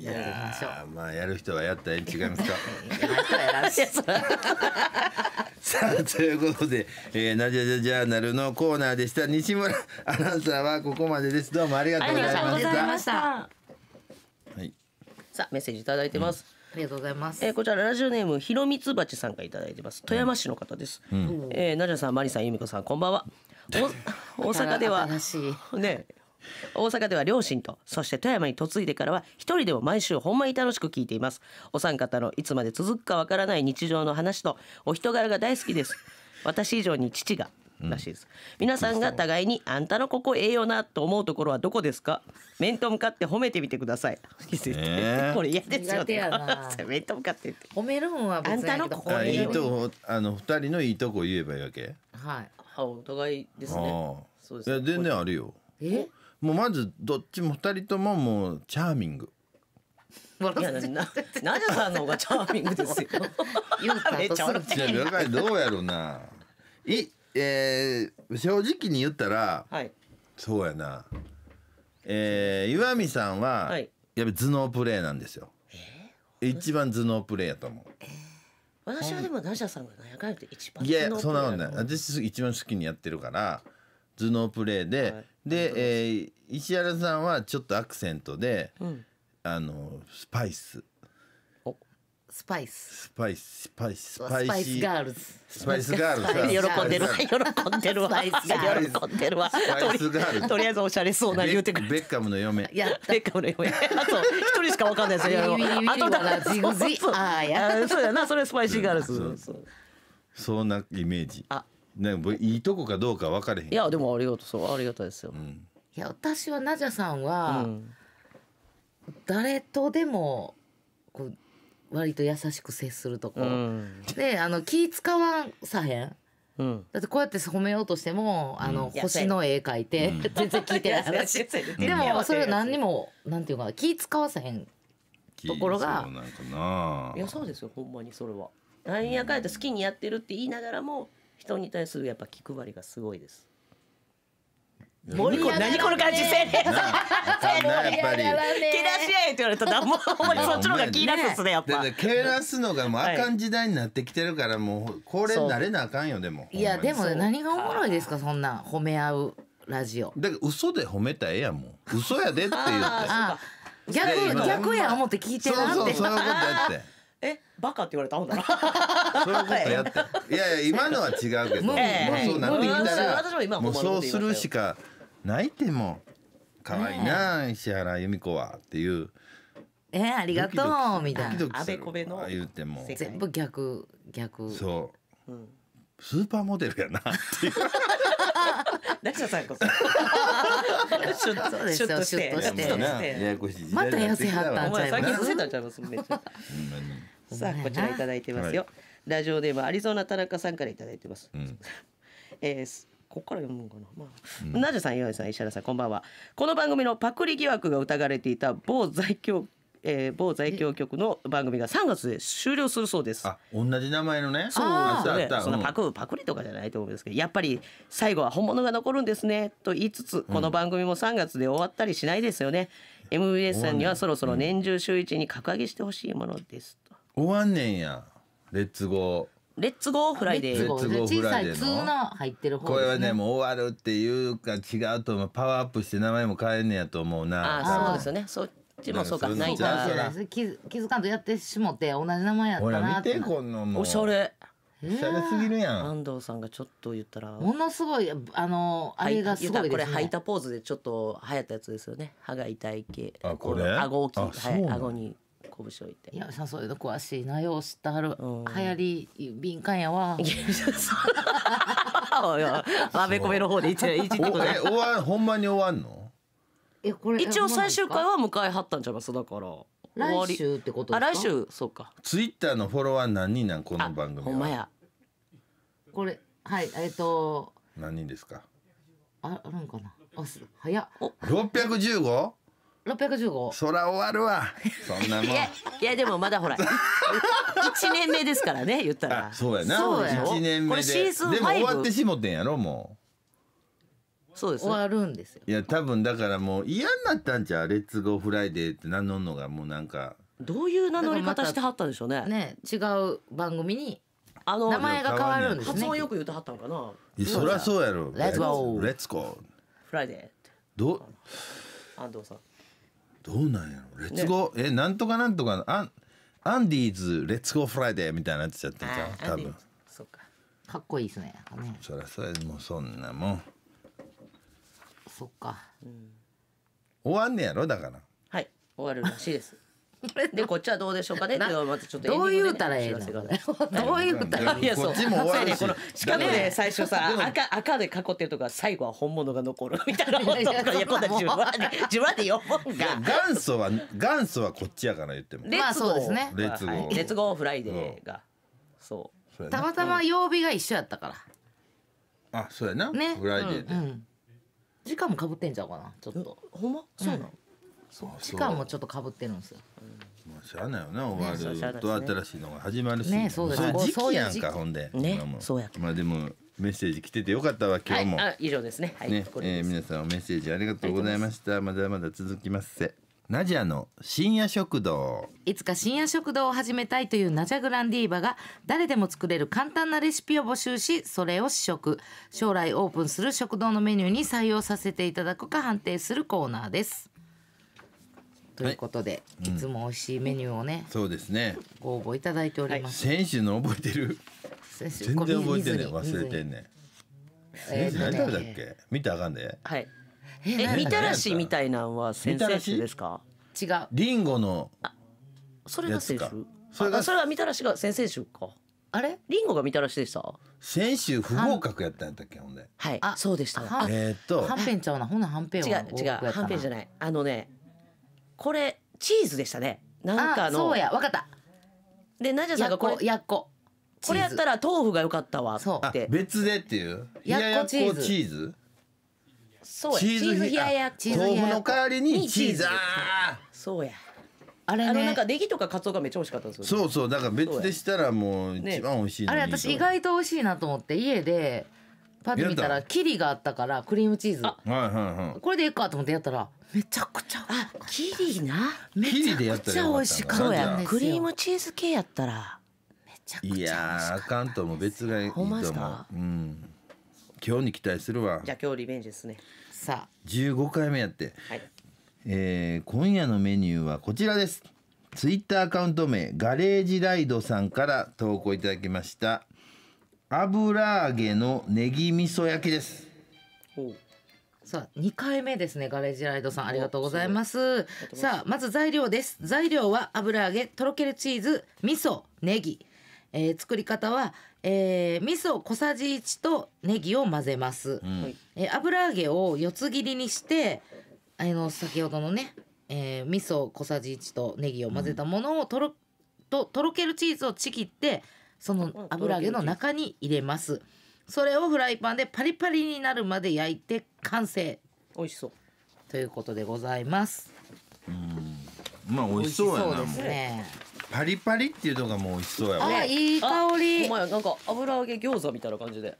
いやまあやる人はやったら違いますか [laughs] [laughs] さあということで、えー、ナジャジャジャーナルのコーナーでした西村アナウンサーはここまでですどうもありがとうございましたはいさあメッセージいただいてます、うんありがとうございます。えー、こちらラジオネームひろみつばちさんから頂いてます。富山市の方です。うん、えー、なじゃさん、まりさん、ゆみこさん、こんばんは。お [laughs] 大阪ではね大阪では両親とそして富山に嫁いでからは一人でも毎週ほんまに楽しく聞いていますお三方のいつまで続くかわからない日常の話とお人柄が大好きです私以上に父がらしいです、皆さんが互いにあんたのここええよなと思うところはどこですか面と向かって褒めてみてください、えー、[laughs] これ嫌ですよ、ね、[laughs] 面と向かって褒めるんはあんたのここええよあの二人のいいとこ言えばいいわけはいお互いですねそうです、ね、全然あるよえもうまずどっちも二人とももうチャーミングいやななさんの方がチャーミングですよ。言うためっちゃ笑ちじゃあ了解どうやろうな。いえー、正直に言ったら、はいそうやな。えー、岩見さんは、はいやっぱ頭脳プレーなんですよ。え一番頭脳プレーやと思う。私はでもナジャさんが何やかんやって一う。番いやそんなことな私一番好きにやってるから頭脳プレーで、はいで、えー、石原さんはちょっとアクセントで、うん、あのスパイススパイス。スパイス、スパイス、スパイスガールズ。スパイスガールズ。[laughs] 喜んでるわ、[laughs] 喜んでるわ。喜んでるわ。とりあえずおしゃれそうな言うてくれ。ベッカムの嫁。いや、ベッカムの嫁。あと、一人しかわかんないですよ。あとだ、ジグジ。ああ、や。そうだな、それスパイシーガールズ。そうなイメージ。あ。ねいいとこかどうか分かれへんいやでもありがとうそうありがたいですよ、うん、いや私はナジャさんは、うん、誰とでもこう割と優しく接するとこ、うん、であの気使わん、さへんうん、だってこうやって褒めようとしても、あの、うん、星の絵描いて、うん、全然聞いてないしでもそれ何にもなんていうか気使わせへんところがそうななんかいやそうですよほんまにそれはなんやかんやと好きにやってるって言いながらも人に対するやっぱ気配りがすごいです。何この感じせ年さん [laughs] やっぱりけなし合いって言われたらもうほんそっちの方が気になすっすねやっぱけなすのがもうあかん時代になってきてるからもうこれ慣れなあかんよでもいやでも何がおもろいですかそんな褒め合うラジオだから嘘で褒めたらええやんもう嘘やでって言って逆逆や思って聞いてるなってそうそうそういうことやってえバカって言われたんだな [laughs] そういうことやっていやいや今のは違うけど、そうもうそうするしかないっても可愛いな、石原由美子はっていうえー、ありがとうみたいなあべこべの言うても全部逆逆そう、うん、スーパーモデルやなっていう [laughs] さんこそ。シュッとして。シュッとして。ややこしい。また痩せはったんちゃいます。痩せたんちゃいます。めっちゃ。さあこちら頂いてますよ、はい、ラジオネームアリゾナ田中さんから頂いてます、うん、えーここから読むかな、まあ、うん、ナジュさん、岩井さん、石原さん、こんばんは。この番組のパクリ疑惑が疑われていた某在京えー、某在京局の番組が3月で終了するそうです。あ、同じ名前のね。そうなんですね。そのパクパクリとかじゃないと思うんですけど、やっぱり最後は本物が残るんですねと言いつつ、この番組も3月で終わったりしないですよね。うん、MBS さんにはそろそろ年中週一に格上げしてほしいものです終わんねんやレッツゴー。レッツゴーフライデー。レッツゴー小フラさイいデーの2の入ってるー方これはねもう終わるっていうか違うと思うパワーアップして名前も変えんねやと思うなあ、そうですよね。そっちもそうか。ないかもしれないです気づ気づかんとやってしもて同じ名前やったほらな見てこんのもうおしゃれ。おしゃれすぎるやん安藤さんがちょっと言ったら。ものすごいあのあれがすごいですねこれ履いたポーズでちょっと流行ったやつですよね。歯が痛い系。あこれ顎大き、あはい、顎に拳置いていやさそういうの詳しいなよ知ってはる、流行り敏感やわ [laughs] あべこべの方で一年 [laughs] 一年え終わほんまに終わんのえこれ一応最終回は迎えはったんじゃいますだから来週ってこと来週そうかツイッターのフォロワー何人なんこの番組ほんまやこれはいえっ、ー、と何人ですかああるんかなあ早っ六百十五615そら終わるわそんなもんいやいやでもまだほら1年目ですからね言ったらそうやなそうや1年目でシーズンでも終わってしもてんやろもうそうです、終わるんですよいや多分だからもう嫌になったんちゃう「レッツゴーフライデー」って名乗るのがもうなんかどういう名乗り方してはったんでしょうねね違う番組にあの名前が変わるんですね発音よく言ってはったんかなそりゃそうやろ「レッツゴー」「レッツゴー」「フライデー」どう安藤さんどうなんやろレッツゴー、ね、えなんとかなんとかアンアンディーズレッツゴーフライデーみたいになっちゃってんじゃん多分そっかかっこいいっすねねそりゃそうやもうそんなもんそっか、うん、終わんねやろだからはい終わるらしいですこ [laughs] れでこっちはどうでしょうかねってまたちょっとどう言うたらいいの [laughs] どう言うたらいいのこっちも終わるししかもね最初さ赤赤で囲ってるとか最後は本物が残るみたいなことやっぱ自分は自分で読むん元祖は元祖はこっちやから言ってもまあそうですね列号列号フライデーがそうたまたま曜日が一緒やったからあそうやなねフライデーで時間もかぶってんちゃうかなちょっとほんまそうなの期間もちょっとかぶってるんですよ。もうしゃあないよな終わると新しいのが始まるし、ね、そうそう時期やんかほんで、ね、そうやまあでもメッセージ来ててよかったわ今日も、はい、以上ですね,、はいねえー、皆さんメッセージありがとうございましたまだまだ続きますせナジャの深夜食堂いつか深夜食堂を始めたいというナジャグランディーバが誰でも作れる簡単なレシピを募集しそれを試食将来オープンする食堂のメニューに採用させていただくか判定するコーナーですということで、はいいつも美味しいメニューをね、そうですねご応募いただいております、はい、先週の覚えてる全然覚えてんね忘れてんねん先週何食べたっけ見てあかんではいええ、みたらしみたいなんは先生ですか違うリンゴのそれが先週それがそれはみたらしが先生週かあれリンゴがみたらしでした先週不合格やったんやったっけほんではいあそうでしたえっとはんぺんちゃうなほんなはんぺんは違う違うはんぺんじゃないあのねこれチーズでしたねなんかあのそうやわかったでナジャさんがこれやっここれやったら豆腐が良かったわって別でっていうやっこチやっチーズそうやチーズ冷ややっこチーズ冷や豆や腐の代わりにチーチーズズそうやあれあのなんかネギとかカツオがめっちゃ美味しかったそうそうだから別でしたらもう一番美味しいのあれ私意外と美味しいなと思って家でパッと見たらったキリがあったからクリームチーズあはいはいはいこれでいいかと思ってやったらめちゃくちゃあキリなめちゃくちゃ美味しかったクリームチーズ系やったらめちゃくちゃいやあかんとも別がいいと思う、うん、今日に期待するわじゃあ今日リベンジですねさあ15回目やって、はいえー、今夜のメニューはこちらですツイッターアカウント名ガレージライドさんから投稿いただきました油揚げのネギ味噌焼きですおうさあ2回目ですねガレージライドさんありがとうございますさあまず材料です材料は油揚げとろけるチーズ味噌ネギ、えー、作り方は、えー、味噌小さじ一とネギを混ぜます、うん、えー、油揚げを四つ切りにしてあの先ほどのね、えー、味噌小さじ1とネギを混ぜたものをとろ、うん、ととろけるチーズをちぎってその油揚げの中に入れます、それをフライパンでパリパリになるまで焼いて完成美味しそうということでございますうんまあ美味しそうやなですねパリパリっていうのがもう美味しそうやわあいい香りお前なんか油揚げ餃子みたいな感じで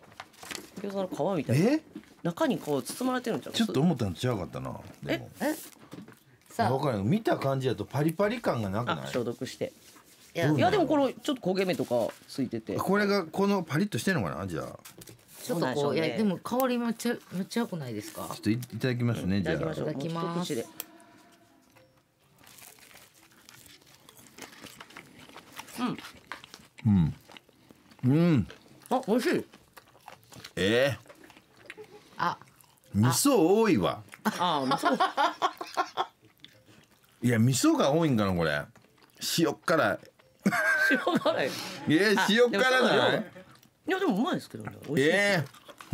餃子の皮みたいなえ中にこう包まれてるんちゃうちょっと思ったの違うかったなええさあ分からん見た感じだとパリパリ感がなくない消毒していやいやでもこのちょっと焦げ目とかついててこれがこのパリッとしてんのかなじゃあちょっとこう、ね、いやでも香りめっちゃめっちゃ良くないですかちょっといただきますね、うん、じゃあいただきますうんうんうんあ美味しいええー、あ味噌多いわあ味噌いや味噌が多いんかなこれ塩辛塩辛いいや、塩辛ないいやでもうまいですけどね美味しいえ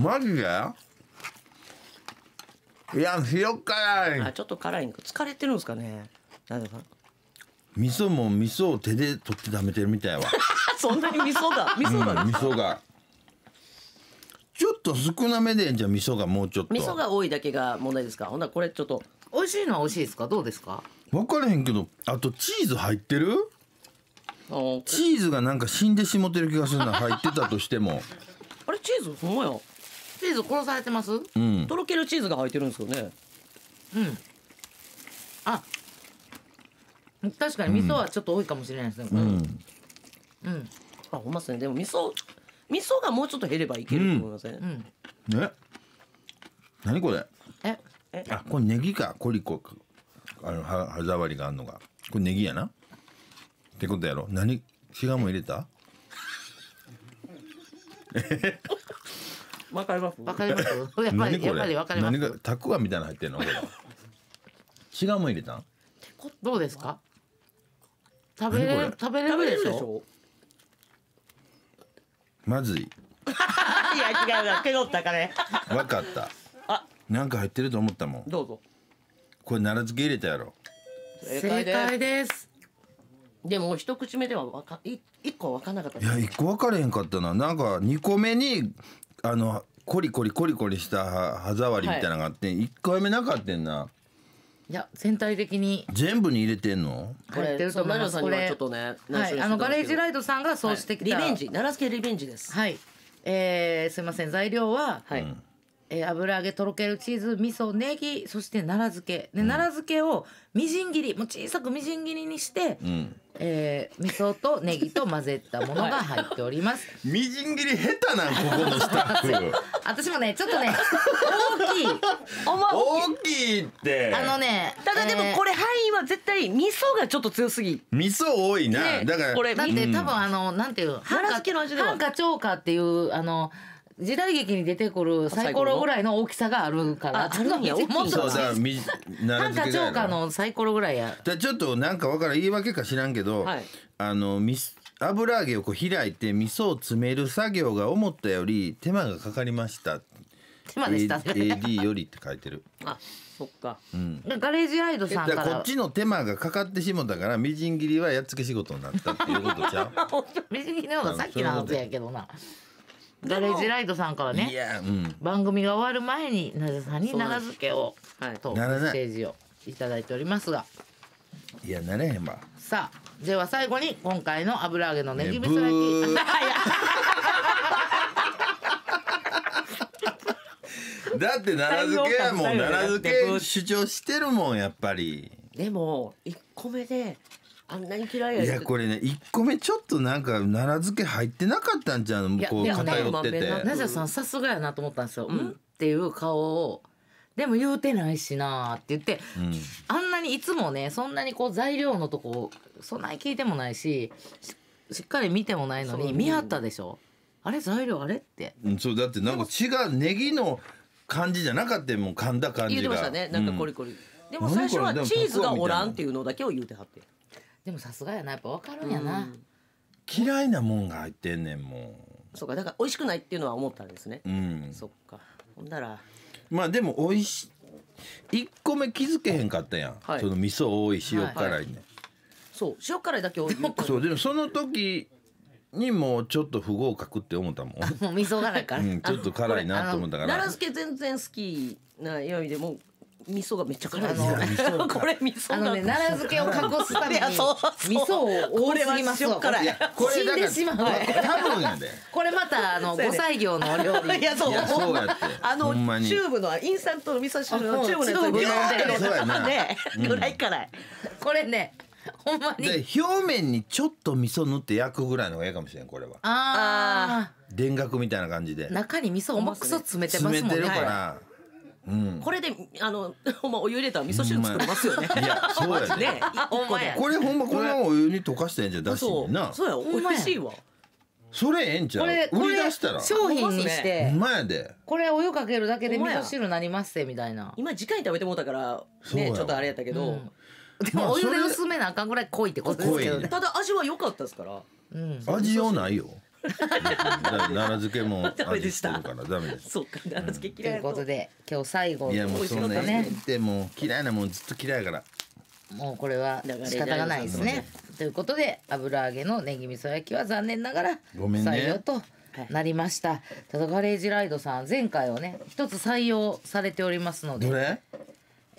ー、マジでいや塩辛いあちょっと辛い疲れてるんですかねなんか味噌も味噌を手で取って食べてるみたいわ [laughs] そんなに味噌が味噌が、うん、味噌がちょっと少なめでじゃ味噌がもうちょっと味噌が多いだけが問題ですかほんなこれちょっと美味しいのは美味しいですかどうですか分からへんけどあとチーズ入ってるチーズがなんか死んでしもてる気がするな入ってたとしても [laughs] あれチーズほんまやチーズ殺されてます、うん、とろけるチーズが入ってるんですよねうんあ確かに味噌はちょっと多いかもしれないですね、うん、うん、あほんまっすねでも味噌味噌がもうちょっと減ればいけると思いません、うんうん、何これええあこれネギかコリコあの歯触りがあるのがこれネギやなってことやろ何違うも入れた [laughs] わかりますわかります [laughs] やっぱ何がタクワみたいな入ってんのこれ違うも入れたどうですか食べれ食べれるでしょまずい [laughs] いや違うな手取ったかねわかったあなんか入ってると思ったもんどうぞこれ奈良漬け入れたやろ正解ですでも一口目ではわか一個分かんなかったいや一個分かれへんかったななんか二個目にあのコリコリコリコリした歯触りみたいなのがあって一、回目なかったんないや全体的に全部に入れてんのこれ入ってると思いますこれちょっとね内緒あのガレージライドさんがそうしてきた、リベンジ奈良漬けリベンジですはいえー、すいません材料は、はい、えー、油揚げとろけるチーズ味噌ネギそして奈良漬けで、うん、奈良漬けをみじん切りもう小さくみじん切りにして、うん、えー、味噌とネギと混ぜたものが入っております、みじん切り下手なんここのスタッフ [laughs] 私もねちょっとね大きい大きいってあのねただでもこれ範囲は絶対味噌がちょっと強すぎ味噌多いな、ね、だからこれだって多分あのなんていう半か超かっていうあの時代劇に出てくるサイコロぐらいの大きさがあるからあるんや [laughs] 大きいそうだみな短歌長歌のサイコロぐらいやじゃちょっとなんかわからん言い訳か知らんけど、はい、あのみ油揚げをこう開いて味噌を詰める作業が思ったより手間がかかりました手間でした、ね、AD よりって書いてる [laughs] あそっか、うん、ガレージライドさんからこっちの手間がかかってしもたからみじん切りはやっつけ仕事になったっていうことじゃ [laughs] みじん切りの方がさっきのはずやけどなガレージライトさんからねいや、うん、番組が終わる前になぜさんに長漬けをとメッセージを頂いておりますがいやなれへんわさあでは最後に今回の油揚げのネギ味噌焼き、ね [laughs] だって奈良漬けはもう奈良漬け主張してるもんやっぱりでも1個目であんなに嫌いやいやこれね一個目ちょっとなんか奈良漬け入ってなかったんじゃんこう偏っててナさんさすがやなと思ったんですよ、うん、うん、っていう顔をでも言うてないしなって言って、うん、あんなにいつもねそんなにこう材料のとこそんなに聞いてもないししっかり見てもないのに見張ったでしょあれ材料あれって、うん、そうだってなんか違うネギの感じじゃなかったもん噛んだ感じが言ってましたねなんかコリコリ、うん、でも最初はチーズがおらんっていうのだけを言うてはってでもさすがやなやっぱ分かるんやな、嫌いなもんが入ってんねんもうそうかだから美味しくないっていうのは思ったんですねうんそっかほんならまあでも美味し1個目気づけへんかったやん、はい、その味噌多い塩辛いね、はいはい、そう塩辛いだけ多いそうでもその時にもちょっと不合格って思ったもん [laughs] 味噌辛いから、うん、ちょっと辛いなと思ったから奈良漬全然好きなよいでも味噌がめっちゃ辛いですよ、これ味噌あのね奈良漬けを隠すために味噌を多すぎますわ。これ死んでしまう。これまたあの五歳業のお料理。いやそう。あのチューブのインスタントの味噌汁のチューブのやつ。[laughs] ね辛い辛い。これね。ほんまに表面にちょっと味噌塗って焼くぐらいのがいいかもしれんこれはああ田楽みたいな感じで中に味噌重くそ詰めてますもんね詰めてるから、うん、これであの [laughs] ほんまお湯入れたら味噌汁作れますよね。いやそうやね。ほんまや。これほんまこのお湯に溶かしてんじゃだしな。そうや美味しいわ。それええんちゃう売り出したら商品にして前でこれお湯かけるだけで味噌汁なりますみたいな今次回食べてもうたからねちょっとあれやったけど、でもお湯で薄めなあかんぐらい濃いってことですけどねただ味は良かったですから、味はないよ [laughs] 奈良漬けも [laughs] ダメでしたからダメですそうか奈良漬け嫌いということで今日最後いやもうそのねでも嫌いなもんずっと嫌いからもうこれは仕方がないですねということで油揚げのネギ味噌焼きは残念ながらごめん採用となりました、ただガレージライドさん前回をね一つ採用されておりますのでどれ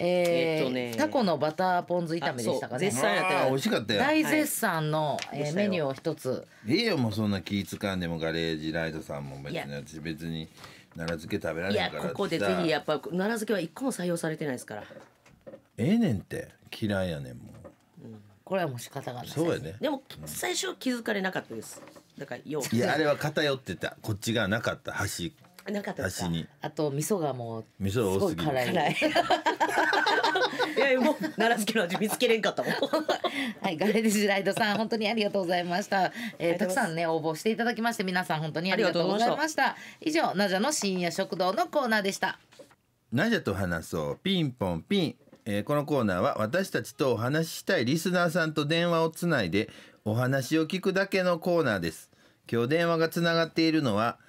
えー、えー、ね、タコのバターポン酢炒めでしたかね。絶賛やった美味しかったよ。大絶賛の、はい、えー、メニューを一つ。いいよもうそんな気わんでもガレージライトさんも別に私別に奈良漬け食べられないからここでぜひやっぱ奈良漬けは一個も採用されてないですから。ええねんって嫌いやねんもう。うんこれはもう仕方がないそうやねでも、うん、最初気づかれなかったですだからよういやあれは偏ってたこっちがなかった端なかったですかあと味噌がもう味噌多すぎ辛い [laughs] いやもう奈良漬けの味見つけれんかったもん [laughs] はいガレージライドさん本当にありがとうございました、えー、たくさんね応募していただきまして皆さん本当にありがとうございました以上ナジャの深夜食堂のコーナーでしたナジャと話そうピンポンピンえー、このコーナーは私たちとお話ししたいリスナーさんと電話をつないでお話を聞くだけのコーナーです。今日電話がつながっているのは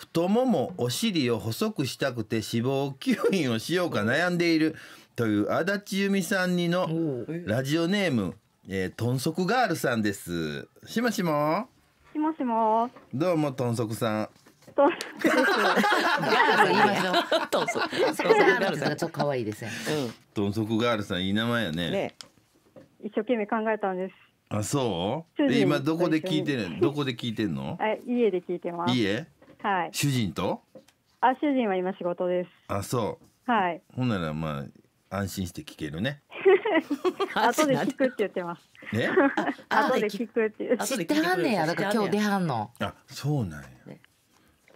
太ももお尻を細くしたくて脂肪吸引をしようか悩んでいるという足立由美さんにのラジオネーム、えー、豚足ガールさんですしもしもしもしもどうも豚足さん豚足です豚足ガールさんちょっと可愛いですね、うん、豚足ガールさんいい名前よね、ね、一生懸命考えたんですあそう今どこで聞いてるどこで聞いてんのえ、家で聞いてます家はい。主人とあ、主人は今仕事です。あ、そう。はい。ほんなら、まあ、安心して聞けるね。[laughs] 後で聞くって言ってます。ね。[laughs] 後で聞くって知ってはんねや、だから今日出はんの。あ、そうなんや。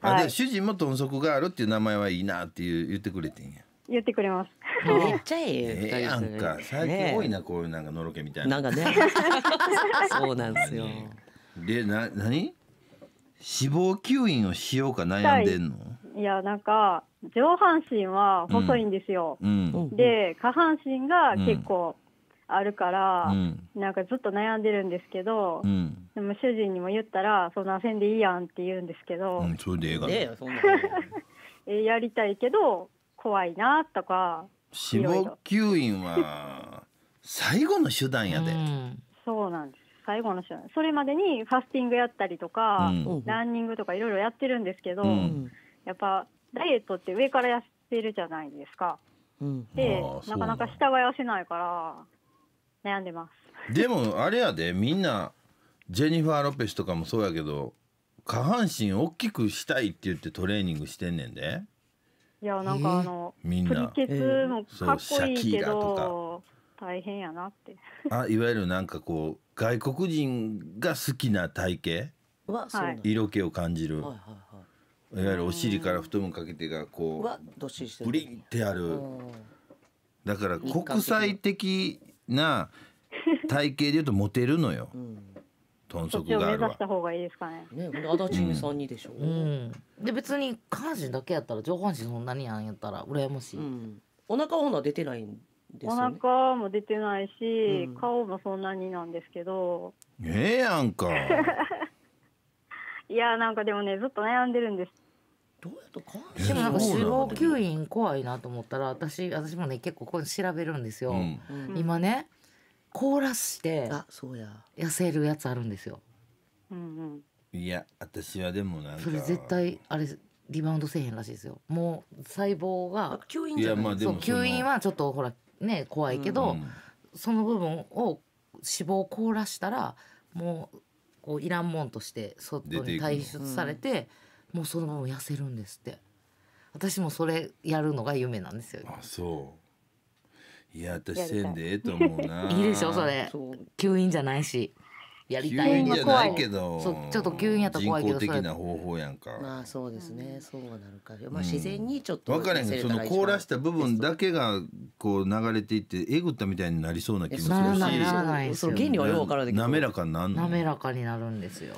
あ、で、主人も豚足があるっていう名前はいいなっていう言ってくれてんや。言ってくれます。めっちゃいい。ええなんか最近多いなこういうなんかのろけみたいな。なんかね。[laughs] そうなんですよ。でななに。脂肪吸引をしようか悩んでんのいやなんか上半身は細いんですよ、うんうん、で下半身が結構あるから、うん、なんかずっと悩んでるんですけど、でも主人にも言ったら「そんなせんでいいやん」って言うんですけど、それでええ [laughs] やりたいけど怖いなとか脂肪吸引は最後の手段やで、そうなんです最後の週それまでにファスティングやったりとか、うん、ランニングとかいろいろやってるんですけど、うん、やっぱダイエットって上からやってるじゃないですか、うん、でなかなか従いはせないから悩んでますでもあれやでみんなジェニファー・ロペスとかもそうやけど下半身大きくしたいって言ってトレーニングしてんねんでいやなんかあの、えー、プリケツもかっこいいけど、大変やなってあいわゆるなんかこう外国人が好きな体型は、色気を感じる、はいはいはい、いわゆるお尻から太ももかけてがこうブリンってあるだから国際的な体型でいうとモテるのよ、うん、豚足があるわした方がいいですかねね足立さんにでしょ、うん、うん、で別に下半身だけやったら上半身そんなにやんやったら羨ましい、うん、お腹ほ出てないんね、お腹も出てないし、うん、顔もそんなになんですけどええやんか [laughs] いやなんかでもねずっと悩んでるんですどうやとかでもなんか脂肪吸引怖いなと思ったら私私もね結構これ調べるんですよ、うん、今ね凍らしてあそうや痩せるやつあるんですよ、うんうん、いや私はでもなんそれ絶対あれリバウンドせえへんらしいですよもう細胞が吸引いやまあでも吸引はちょっとほらね怖いけど、うん、その部分を脂肪を凍らしたらもうこういらんもんとして外に退出されて、うん、もうそのまま痩せるんですって私もそれやるのが夢なんですよ、あそういや私せんでええと思うな [laughs] いいでしょそれ吸引じゃないしやりたいんじゃないけどちょっと急にやったら怖いけど人工的な方法やんかまあそうですね、そうなるか、まあ、自然にちょっと、分からへんけどその凍らした部分だけがこう流れていってえぐったみたいになりそうな気もするしならないですよ、原理はよう分からない滑らかになる滑らかになるんですよ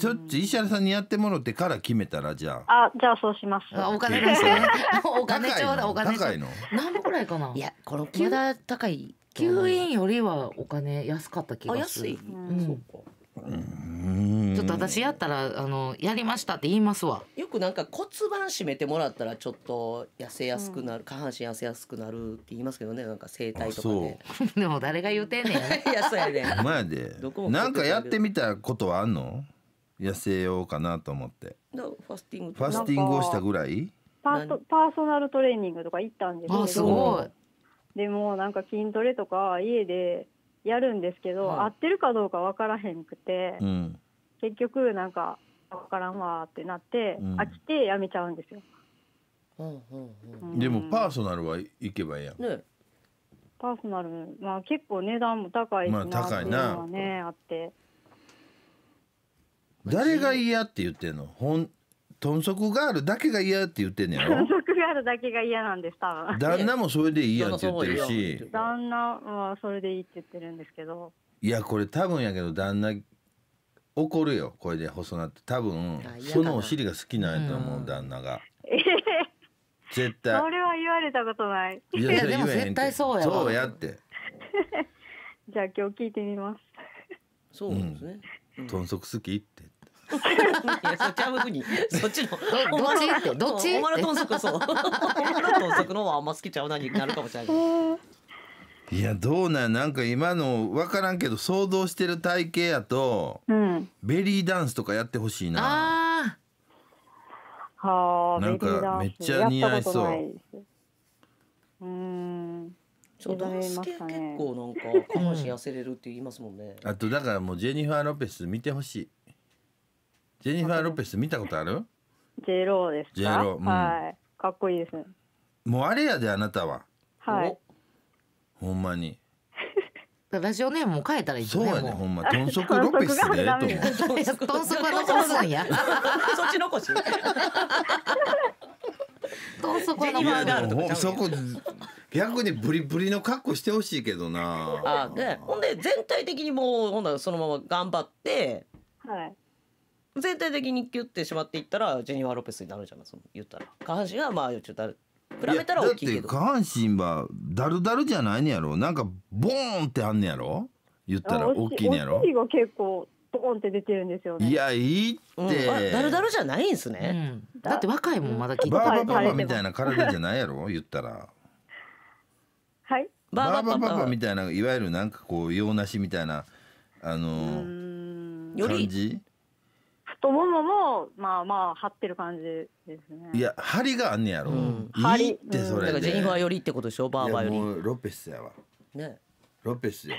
ちょっと石原さんにやってもらってから決めたらじゃあ。あ、じゃあそうします。お金ですね。[laughs] お金ちょうだいお金。高いの。何ぐらいかな。いや、このまだ高い9円よりはお金安かった気がする。安い、うん、そうかちょっと私やったらあのやりましたって言いますわよくなんか骨盤締めてもらったらちょっと痩せやすくなる、うん、下半身痩せやすくなるって言いますけどねなんか整体とかで [laughs] でも誰が言うてんねん [laughs] いやそうやねん前でなんかやってみたことはあんの痩せようかなと思ってファスティングファスティングをしたぐらいパーソナルトレーニングとか行ったんですけどあすごいでもなんか筋トレとか家でやるんですけど、はい、合ってるかどうか分からへんくて、うん、結局なんか分からんわってなって、うん、飽きてやめちゃうんですよ。うんうんうん、でもパーソナルは行けばいいやん。ね、パーソナルまあ結構値段も高いしなっていうのはね、まあ、あって。誰が嫌って言ってんのほん豚足ガールだけが嫌って言ってんねやろ足があるだけが嫌なんです多分旦那もそれでいいやんって言ってるし旦那はそれでいいって言ってるんですけどいやこれ多分やけど旦那怒るよこれで細なって多分そのお尻が好きなんやと思う、う旦那が。絶対それは言われたことないいやでも絶対そうやそうやってじゃあ今日聞いてみますそうですね、うん、豚足好きっていやそっちは無そっちのどっちどっち足そうお足の方はあんま好きちゃうなになるかもしれないいやどうなんなんか今の分からんけど想像してる体型やと、うん、ベリーダンスとかやってほしいなはあなんかめっちゃ似合いそううんそう男性結構なんか下半身痩せれるって言いますもんねあとだからもうジェニファー・ロペス見てほしいジェニファー・ロペス見たことある ?J ローですか ?J ロー、うん、はい。かっこいいですね。もうあれやであなたは。はい。ほんまに。[laughs] ラジオネームも変えたらいい、そうやね、ほんま、豚足ロペスでと思う。豚足は残すんや。[laughs] そっち残し。[laughs] 豚足は残す。そこ。逆にブリブリの格好してほしいけどな。あ、で、ほんで、全体的にもう、ほんなそのまま頑張って。はい。全体的にギュッてしまっていったらジェニワロペスになるじゃんその言ったら下半身はまあちょっと比べたら大きいけど下半身はだるだるじゃないんやろなんかボーンってあんねやろ言ったら大きいんやろお結構ドンって出てるんですよ、ね、いやいいって、うん、ダルダルじゃないんすね、うん、だって若いもんまだ聞いてバーバパパみたいな体じゃないやろ言ったらはいバーバパパみたいないわゆるなんかこう洋なしみたいなあのー、感じよりともももまあまあ張ってる感じですねいや張りがあんねやろ、うんいいってそれだからジェニファーよりってことでしょバーバーようロペスやわねロペスや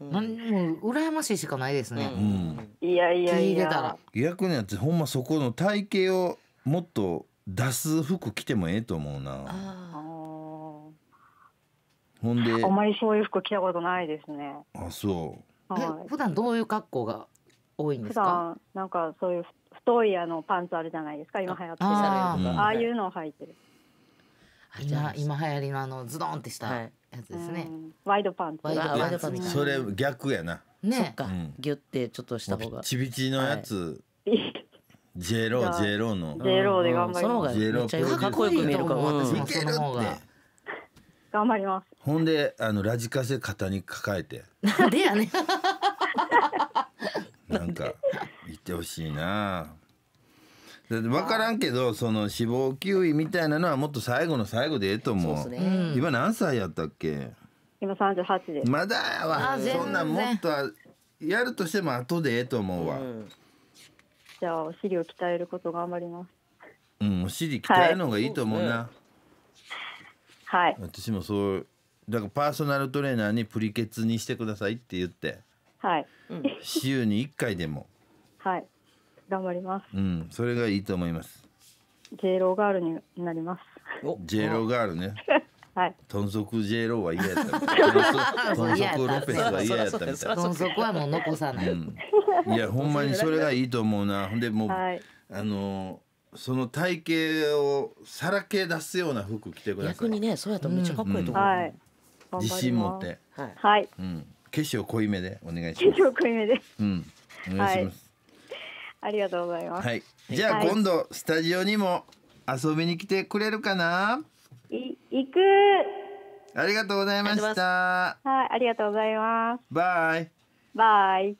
なんもう羨ましいしかないですね、ううんいやいや聞いやたら逆のやつほんまそこの体型をもっと出す服着てもええと思うなあああほんでーあまりそういう服着たことないですねあそうえい普段どういう格好が多いんですかなんかそういう太いあのパンツあるじゃないですか今流行ってるあ,、うん、ああいうのを履いてるはい、じ今今流行りのあのズドンってしたやつですね、ワイドパンツワイドパンツそれ逆やなねそっか、うん、ギュってちょっとした方がちびちのやつ、はい J ロジェロのジェロで頑張ります、うん、めっちゃかっこよく見えるから私もその方が頑張りますほんであのラジカセ肩に抱えて [laughs] なんでやねなんか言ってほしいな分からんけどその脂肪吸引みたいなのはもっと最後の最後でええと思う、ね、今何歳やったっけ今38ですまだわそんなもっとやるとしても後でええと思うわ、うん、じゃあお尻を鍛えること頑張りますうんお尻鍛えるのがいいと思うな、はい、私もそうだからパーソナルトレーナーにプリケツにしてくださいって言ってはい、[laughs] 週に一回でもはい頑張りますうんそれがいいと思いますジェイローガールになりますジェイローガールね [laughs] はい、豚足ジェイローは嫌やった豚足 [laughs] ロペスは嫌やったみたいな。豚足はもう残さない、うん、いやほんまにそれがいいと思うなほんでもう、はい、あのその体型をさらけ出すような服着てください逆にねそうやったらめっちゃかっこいいと思う、うんうんはい、自信持ってはい、はいうん化粧濃いめでお願いします。化粧濃いめで。うん。お願いします。はい、ありがとうございます。はい。じゃあ今度、スタジオにも遊びに来てくれるかな。い、行く。ありがとうございました。はい、ありがとうございます。バイ。バイ。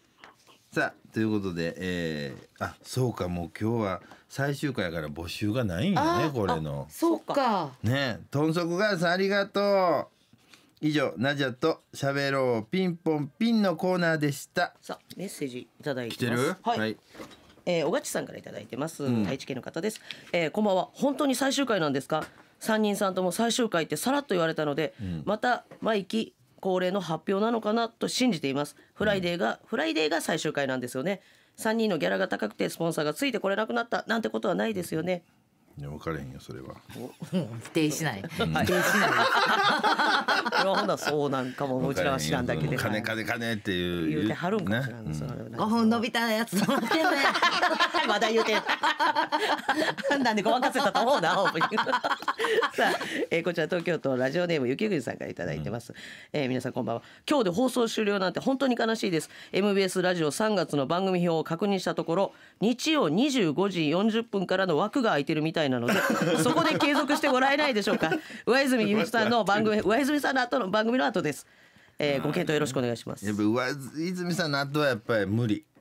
さあ、ということで、えー、あ、そうか、もう今日は。最終回から募集がないんよねこれのそうかね豚足がさんありがとう以上ナジャと喋ろうピンポンピンのコーナーでしたさあメッセージいただいてますはい、はいえー、小勝さんからいただいてます、うん、愛知県の方です、えー、こんばんは本当に最終回なんですか三人さんとも最終回ってさらっと言われたので、うん、また毎期恒例の発表なのかなと信じていますフライデーが、うん、フライデーが最終回なんですよね三人のギャラが高くてスポンサーがついてこれなくなったなんてことはないですよねいや分かれへんよそれは [laughs] 否定しない [laughs] 否定しない [laughs] ほなそうなんかもうちらは知らんだけで金金金っていう言うてはるんかしら、ん、分伸びたやつまだ言うてなんでごまかせたと思うなさあ、えー、こちら東京都ラジオネーム雪国さんから頂いてます、うえ皆さんこんばんは今日で放送終了なんて本当に悲しいです MBS ラジオ3月の番組表を確認したところ日曜25時40分からの枠が空いてるみたいなので [laughs] そこで継続してもらえないでしょうか上泉由美さんの番組上泉さんの後の番組の後です、えー、ご検討よろしくお願いしますやっぱ上泉さんの後はやっぱり無理 [laughs]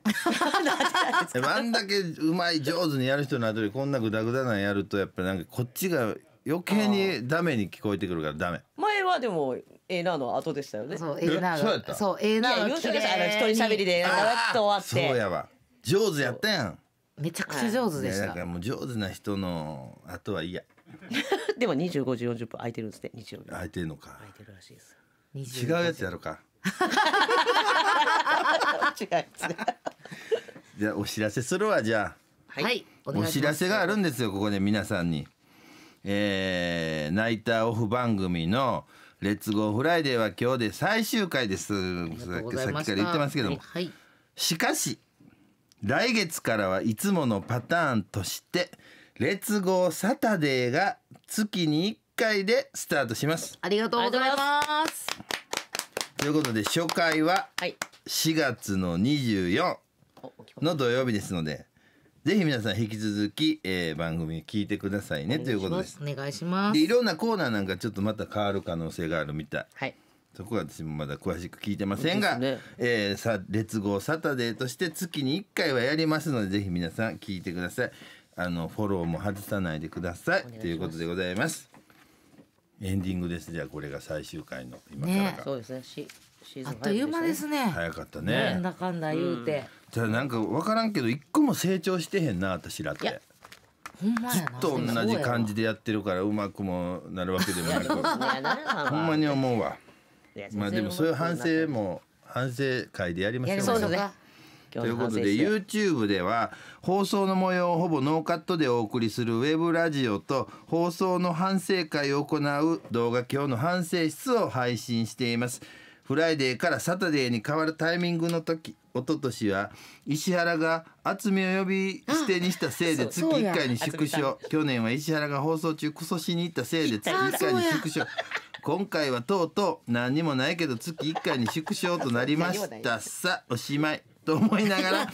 あんだけうまい上手にやる人の後でこんなグダグダなんやるとやっぱなんかこっちが余計にダメに聞こえてくるからダメ前はでもエナの後でしたよねそうエナのそうエナのそう吉岡さんの一人喋りでガっと終わってそうやわ上手やったやんめちゃくちゃ上手でしいだからもう上手な人のあとはいや [laughs] でも25時40分空いてるんですね日曜日空いてるのか空いてるらしいです違うやつやろうか [laughs] 違うやつじゃあお知らせするわじゃあはい、お知らせがあるんですよここで皆さんに、えー、ナイターオフ番組の「レッツゴーフライデー」は今日で最終回ですさっきから言ってますけども、はいしかし来月からはいつものパターンとして「レッツゴーサタデー」が月に1回でスタートします。ありがとうございますということで初回は4月の24の土曜日ですのでぜひ皆さん引き続き、えー番組聞いてくださいねということです。お願いしますでいろんなコーナーなんかちょっとまた変わる可能性があるみたい。はいそこは私もまだ詳しく聞いてませんが、ねえー、さ列号サタデーとして月に1回はやりますのでぜひ皆さん聞いてくださいあのフォローも外さないでくださいということでございますエンディングですじゃあこれが最終回の今からが、ね、そうですねしシーズン、ね、あっという間ですね早かったねなんだかんだ言うて、じゃあなんか分からんけど一個も成長してへんな私らってずっと同じ感じでやってるからうまくもなるわけでもなく [laughs] ほんまに思うわってまあでもそういう反省も反省会でやりましょうね。そうねということで YouTube では放送の模様をほぼノーカットでお送りするウェブラジオと放送の反省会を行う動画今日の反省室を配信しています。フライデーからサタデーに変わるタイミングの時一昨年は石原が渥美を呼び捨てにしたせいで月1回に縮小去年は石原が放送中クソしに行ったせいで月1回に縮小今回はとうとう何にもないけど月1回に縮小となりましたさ [laughs] おしまいと思いながら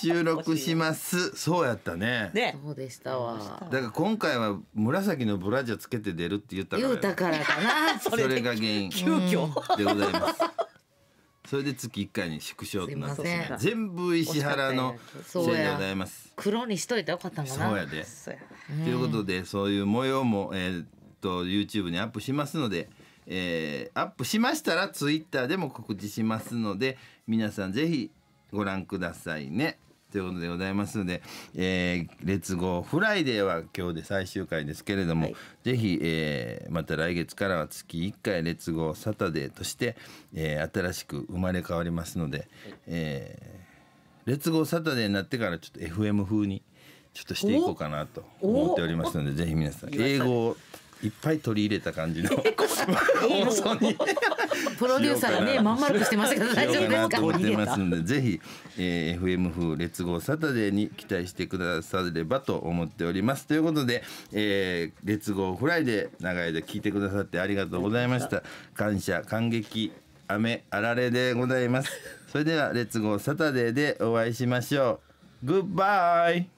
収録します [laughs] そうやったねねそうでしたわだから今回は紫のブラジャーつけて出るって言ったから言うたからかな [laughs] それが原因急遽でございますそれで月1回に縮小となって全部石原のせいでございます黒にしといたよかったかなそうやでということでそういう模様も、えー、と YouTube にアップしますので、えー、アップしましたら Twitter でも告知しますので皆さんぜひご覧くださいね。ということでございますので、えー、レッツゴーフライデーは今日で最終回ですけれども、はい、ぜひ、えー、また来月からは月1回レッツゴーサタデーとして、えー、新しく生まれ変わりますので、はい、えー、レッツゴーサタデーになってからちょっと FM 風にちょっとしていこうかなと思っておりますので、ぜひ皆さん英語をいっぱい取り入れた感じの [laughs] 放送に [laughs] プロデューサーがねまんま丸くしてましたけど大丈夫ですか取り入れますんでぜひ、えー、FM 風レッツゴーサタデーに期待してくださればと思っておりますということで、えー、レッツゴーフライデー」長い間聞いてくださってありがとうございました感謝感激雨あられでございますそれではレッツゴーサタデーでお会いしましょうグッバイ